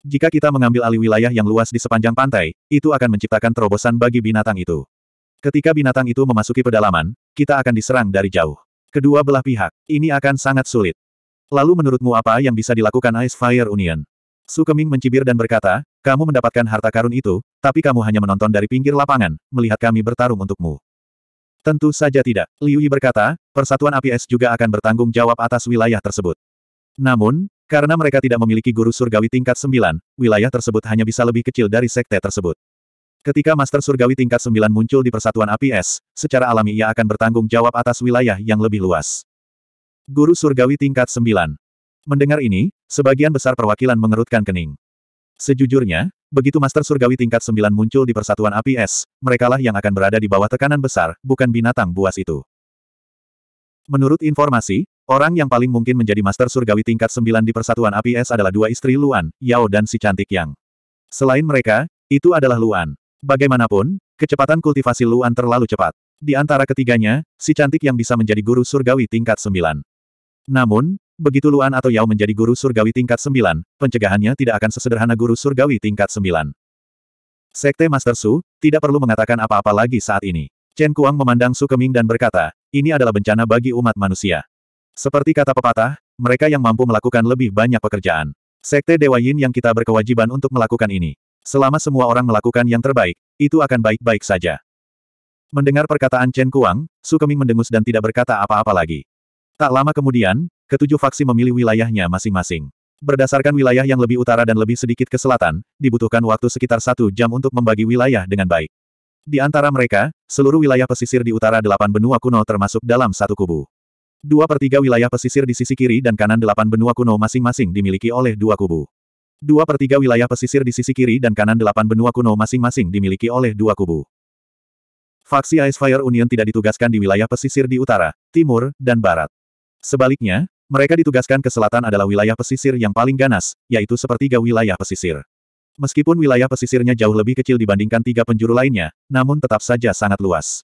Jika kita mengambil alih wilayah yang luas di sepanjang pantai, itu akan menciptakan terobosan bagi binatang itu. Ketika binatang itu memasuki pedalaman, kita akan diserang dari jauh. Kedua belah pihak, ini akan sangat sulit. Lalu menurutmu apa yang bisa dilakukan Ice Fire Union? Sukeming mencibir dan berkata, kamu mendapatkan harta karun itu, tapi kamu hanya menonton dari pinggir lapangan, melihat kami bertarung untukmu. Tentu saja tidak. Liu Yi berkata, Persatuan APS juga akan bertanggung jawab atas wilayah tersebut. Namun, karena mereka tidak memiliki guru surgawi tingkat 9, wilayah tersebut hanya bisa lebih kecil dari sekte tersebut. Ketika Master Surgawi tingkat 9 muncul di Persatuan Api Es, secara alami ia akan bertanggung jawab atas wilayah yang lebih luas. Guru Surgawi tingkat 9. Mendengar ini, sebagian besar perwakilan mengerutkan kening. Sejujurnya, begitu Master Surgawi tingkat 9 muncul di Persatuan Api Es, merekalah yang akan berada di bawah tekanan besar, bukan binatang buas itu. Menurut informasi, Orang yang paling mungkin menjadi master surgawi tingkat 9 di Persatuan APS adalah dua istri Luan, Yao dan si cantik Yang. Selain mereka, itu adalah Luan. Bagaimanapun, kecepatan kultivasi Luan terlalu cepat. Di antara ketiganya, si cantik yang bisa menjadi guru surgawi tingkat 9. Namun, begitu Luan atau Yao menjadi guru surgawi tingkat 9, pencegahannya tidak akan sesederhana guru surgawi tingkat 9. Sekte Master Su, tidak perlu mengatakan apa-apa lagi saat ini. Chen Kuang memandang Su Keming dan berkata, ini adalah bencana bagi umat manusia. Seperti kata pepatah, mereka yang mampu melakukan lebih banyak pekerjaan. Sekte Dewa Yin yang kita berkewajiban untuk melakukan ini. Selama semua orang melakukan yang terbaik, itu akan baik-baik saja. Mendengar perkataan Chen Kuang, Su Keming mendengus dan tidak berkata apa-apa lagi. Tak lama kemudian, ketujuh faksi memilih wilayahnya masing-masing. Berdasarkan wilayah yang lebih utara dan lebih sedikit ke selatan, dibutuhkan waktu sekitar satu jam untuk membagi wilayah dengan baik. Di antara mereka, seluruh wilayah pesisir di utara delapan benua kuno termasuk dalam satu kubu. Dua per tiga wilayah pesisir di sisi kiri dan kanan delapan benua kuno masing-masing dimiliki oleh dua kubu. Dua per tiga wilayah pesisir di sisi kiri dan kanan delapan benua kuno masing-masing dimiliki oleh dua kubu. Faksi Ice Fire Union tidak ditugaskan di wilayah pesisir di utara, timur, dan barat. Sebaliknya, mereka ditugaskan ke selatan adalah wilayah pesisir yang paling ganas, yaitu sepertiga wilayah pesisir. Meskipun wilayah pesisirnya jauh lebih kecil dibandingkan tiga penjuru lainnya, namun tetap saja sangat luas.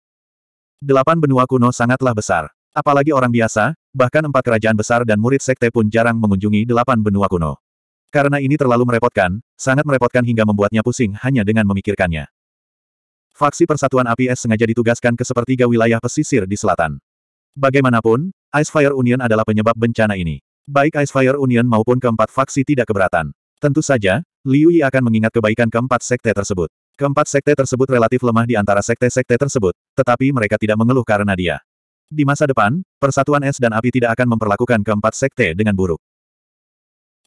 Delapan benua kuno sangatlah besar. Apalagi orang biasa, bahkan empat kerajaan besar dan murid sekte pun jarang mengunjungi delapan benua kuno. Karena ini terlalu merepotkan, sangat merepotkan hingga membuatnya pusing hanya dengan memikirkannya. Faksi Persatuan Api Es sengaja ditugaskan ke sepertiga wilayah pesisir di selatan. Bagaimanapun, Ice Fire Union adalah penyebab bencana ini. Baik Ice Fire Union maupun keempat faksi tidak keberatan. Tentu saja, Liu Yi akan mengingat kebaikan keempat sekte tersebut. Keempat sekte tersebut relatif lemah di antara sekte-sekte tersebut, tetapi mereka tidak mengeluh karena dia. Di masa depan, Persatuan Es dan Api tidak akan memperlakukan keempat sekte dengan buruk.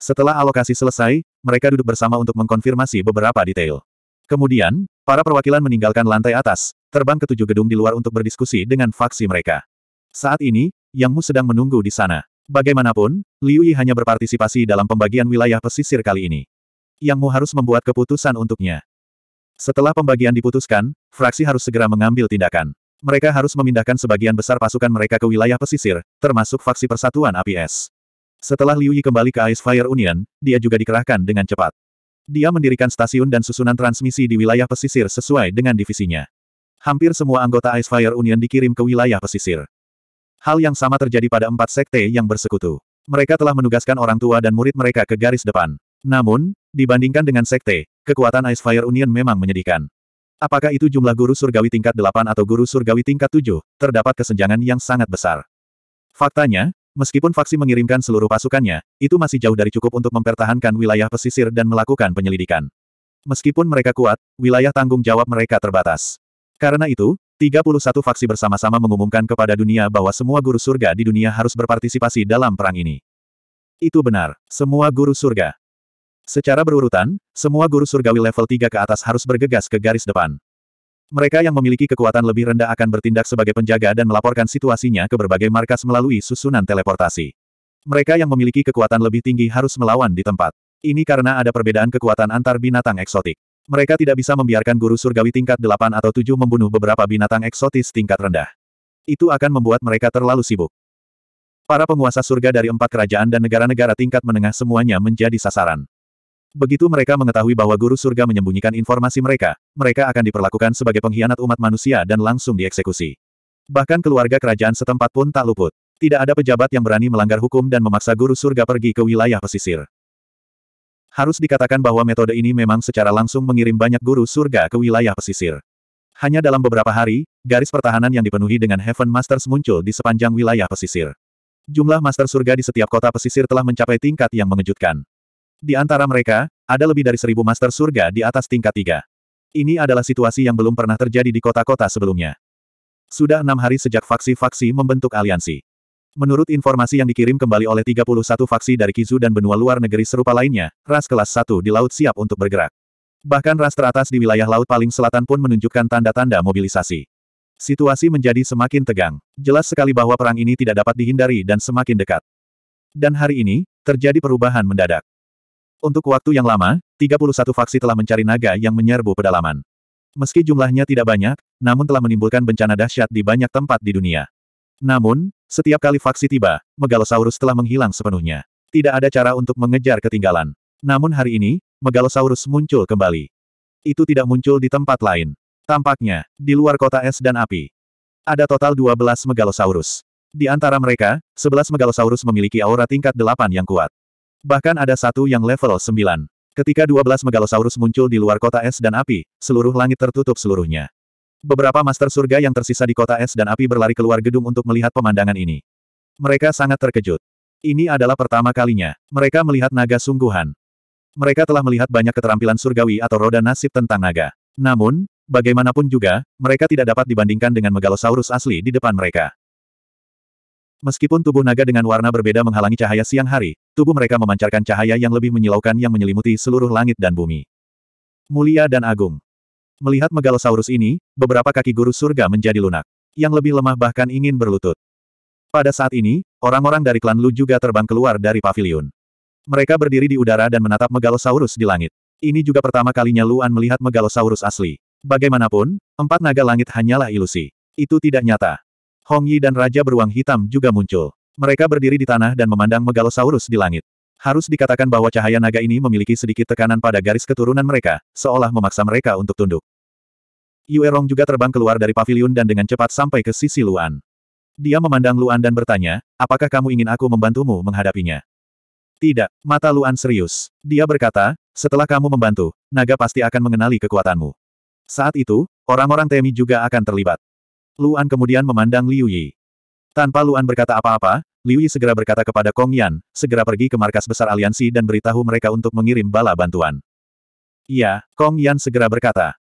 Setelah alokasi selesai, mereka duduk bersama untuk mengkonfirmasi beberapa detail. Kemudian, para perwakilan meninggalkan lantai atas, terbang ke tujuh gedung di luar untuk berdiskusi dengan faksi mereka. Saat ini, Yang Mu sedang menunggu di sana. Bagaimanapun, Liu Yi hanya berpartisipasi dalam pembagian wilayah pesisir kali ini. Yang Mu harus membuat keputusan untuknya. Setelah pembagian diputuskan, fraksi harus segera mengambil tindakan. Mereka harus memindahkan sebagian besar pasukan mereka ke wilayah pesisir, termasuk faksi persatuan APS. Setelah Liu Yi kembali ke Ice Fire Union, dia juga dikerahkan dengan cepat. Dia mendirikan stasiun dan susunan transmisi di wilayah pesisir sesuai dengan divisinya. Hampir semua anggota Ice Fire Union dikirim ke wilayah pesisir. Hal yang sama terjadi pada empat sekte yang bersekutu. Mereka telah menugaskan orang tua dan murid mereka ke garis depan. Namun, dibandingkan dengan sekte, kekuatan Ice Fire Union memang menyedihkan. Apakah itu jumlah guru surgawi tingkat 8 atau guru surgawi tingkat 7, terdapat kesenjangan yang sangat besar. Faktanya, meskipun faksi mengirimkan seluruh pasukannya, itu masih jauh dari cukup untuk mempertahankan wilayah pesisir dan melakukan penyelidikan. Meskipun mereka kuat, wilayah tanggung jawab mereka terbatas. Karena itu, 31 faksi bersama-sama mengumumkan kepada dunia bahwa semua guru surga di dunia harus berpartisipasi dalam perang ini. Itu benar, semua guru surga. Secara berurutan, semua guru surgawi level 3 ke atas harus bergegas ke garis depan. Mereka yang memiliki kekuatan lebih rendah akan bertindak sebagai penjaga dan melaporkan situasinya ke berbagai markas melalui susunan teleportasi. Mereka yang memiliki kekuatan lebih tinggi harus melawan di tempat. Ini karena ada perbedaan kekuatan antar binatang eksotik. Mereka tidak bisa membiarkan guru surgawi tingkat 8 atau 7 membunuh beberapa binatang eksotis tingkat rendah. Itu akan membuat mereka terlalu sibuk. Para penguasa surga dari empat kerajaan dan negara-negara tingkat menengah semuanya menjadi sasaran. Begitu mereka mengetahui bahwa guru surga menyembunyikan informasi mereka, mereka akan diperlakukan sebagai pengkhianat umat manusia dan langsung dieksekusi. Bahkan keluarga kerajaan setempat pun tak luput. Tidak ada pejabat yang berani melanggar hukum dan memaksa guru surga pergi ke wilayah pesisir. Harus dikatakan bahwa metode ini memang secara langsung mengirim banyak guru surga ke wilayah pesisir. Hanya dalam beberapa hari, garis pertahanan yang dipenuhi dengan Heaven Masters muncul di sepanjang wilayah pesisir. Jumlah master surga di setiap kota pesisir telah mencapai tingkat yang mengejutkan. Di antara mereka, ada lebih dari seribu master surga di atas tingkat tiga. Ini adalah situasi yang belum pernah terjadi di kota-kota sebelumnya. Sudah enam hari sejak faksi-faksi membentuk aliansi. Menurut informasi yang dikirim kembali oleh 31 faksi dari Kizu dan benua luar negeri serupa lainnya, ras kelas 1 di laut siap untuk bergerak. Bahkan ras teratas di wilayah laut paling selatan pun menunjukkan tanda-tanda mobilisasi. Situasi menjadi semakin tegang. Jelas sekali bahwa perang ini tidak dapat dihindari dan semakin dekat. Dan hari ini, terjadi perubahan mendadak. Untuk waktu yang lama, 31 faksi telah mencari naga yang menyerbu pedalaman. Meski jumlahnya tidak banyak, namun telah menimbulkan bencana dahsyat di banyak tempat di dunia. Namun, setiap kali faksi tiba, Megalosaurus telah menghilang sepenuhnya. Tidak ada cara untuk mengejar ketinggalan. Namun hari ini, Megalosaurus muncul kembali. Itu tidak muncul di tempat lain. Tampaknya, di luar kota es dan api. Ada total 12 Megalosaurus. Di antara mereka, 11 Megalosaurus memiliki aura tingkat 8 yang kuat. Bahkan ada satu yang level 9. Ketika 12 megalosaurus muncul di luar kota es dan api, seluruh langit tertutup seluruhnya. Beberapa master surga yang tersisa di kota es dan api berlari keluar gedung untuk melihat pemandangan ini. Mereka sangat terkejut. Ini adalah pertama kalinya mereka melihat naga sungguhan. Mereka telah melihat banyak keterampilan surgawi atau roda nasib tentang naga. Namun, bagaimanapun juga, mereka tidak dapat dibandingkan dengan megalosaurus asli di depan mereka. Meskipun tubuh naga dengan warna berbeda menghalangi cahaya siang hari, tubuh mereka memancarkan cahaya yang lebih menyilaukan yang menyelimuti seluruh langit dan bumi. Mulia dan agung. Melihat megalosaurus ini, beberapa kaki guru surga menjadi lunak. Yang lebih lemah bahkan ingin berlutut. Pada saat ini, orang-orang dari klan Lu juga terbang keluar dari pavilion. Mereka berdiri di udara dan menatap megalosaurus di langit. Ini juga pertama kalinya Luan melihat megalosaurus asli. Bagaimanapun, empat naga langit hanyalah ilusi. Itu tidak nyata. Hong Yi dan Raja Beruang Hitam juga muncul. Mereka berdiri di tanah dan memandang Megalosaurus di langit. Harus dikatakan bahwa cahaya naga ini memiliki sedikit tekanan pada garis keturunan mereka, seolah memaksa mereka untuk tunduk. Rong juga terbang keluar dari pavilion dan dengan cepat sampai ke sisi Luan. Dia memandang Luan dan bertanya, apakah kamu ingin aku membantumu menghadapinya? Tidak, mata Luan serius. Dia berkata, setelah kamu membantu, naga pasti akan mengenali kekuatanmu. Saat itu, orang-orang Temi juga akan terlibat. Luan kemudian memandang Liu Yi. Tanpa Luan berkata apa-apa, Liu Yi segera berkata kepada Kong Yan, segera pergi ke markas besar aliansi dan beritahu mereka untuk mengirim bala bantuan. Iya, Kong Yan segera berkata.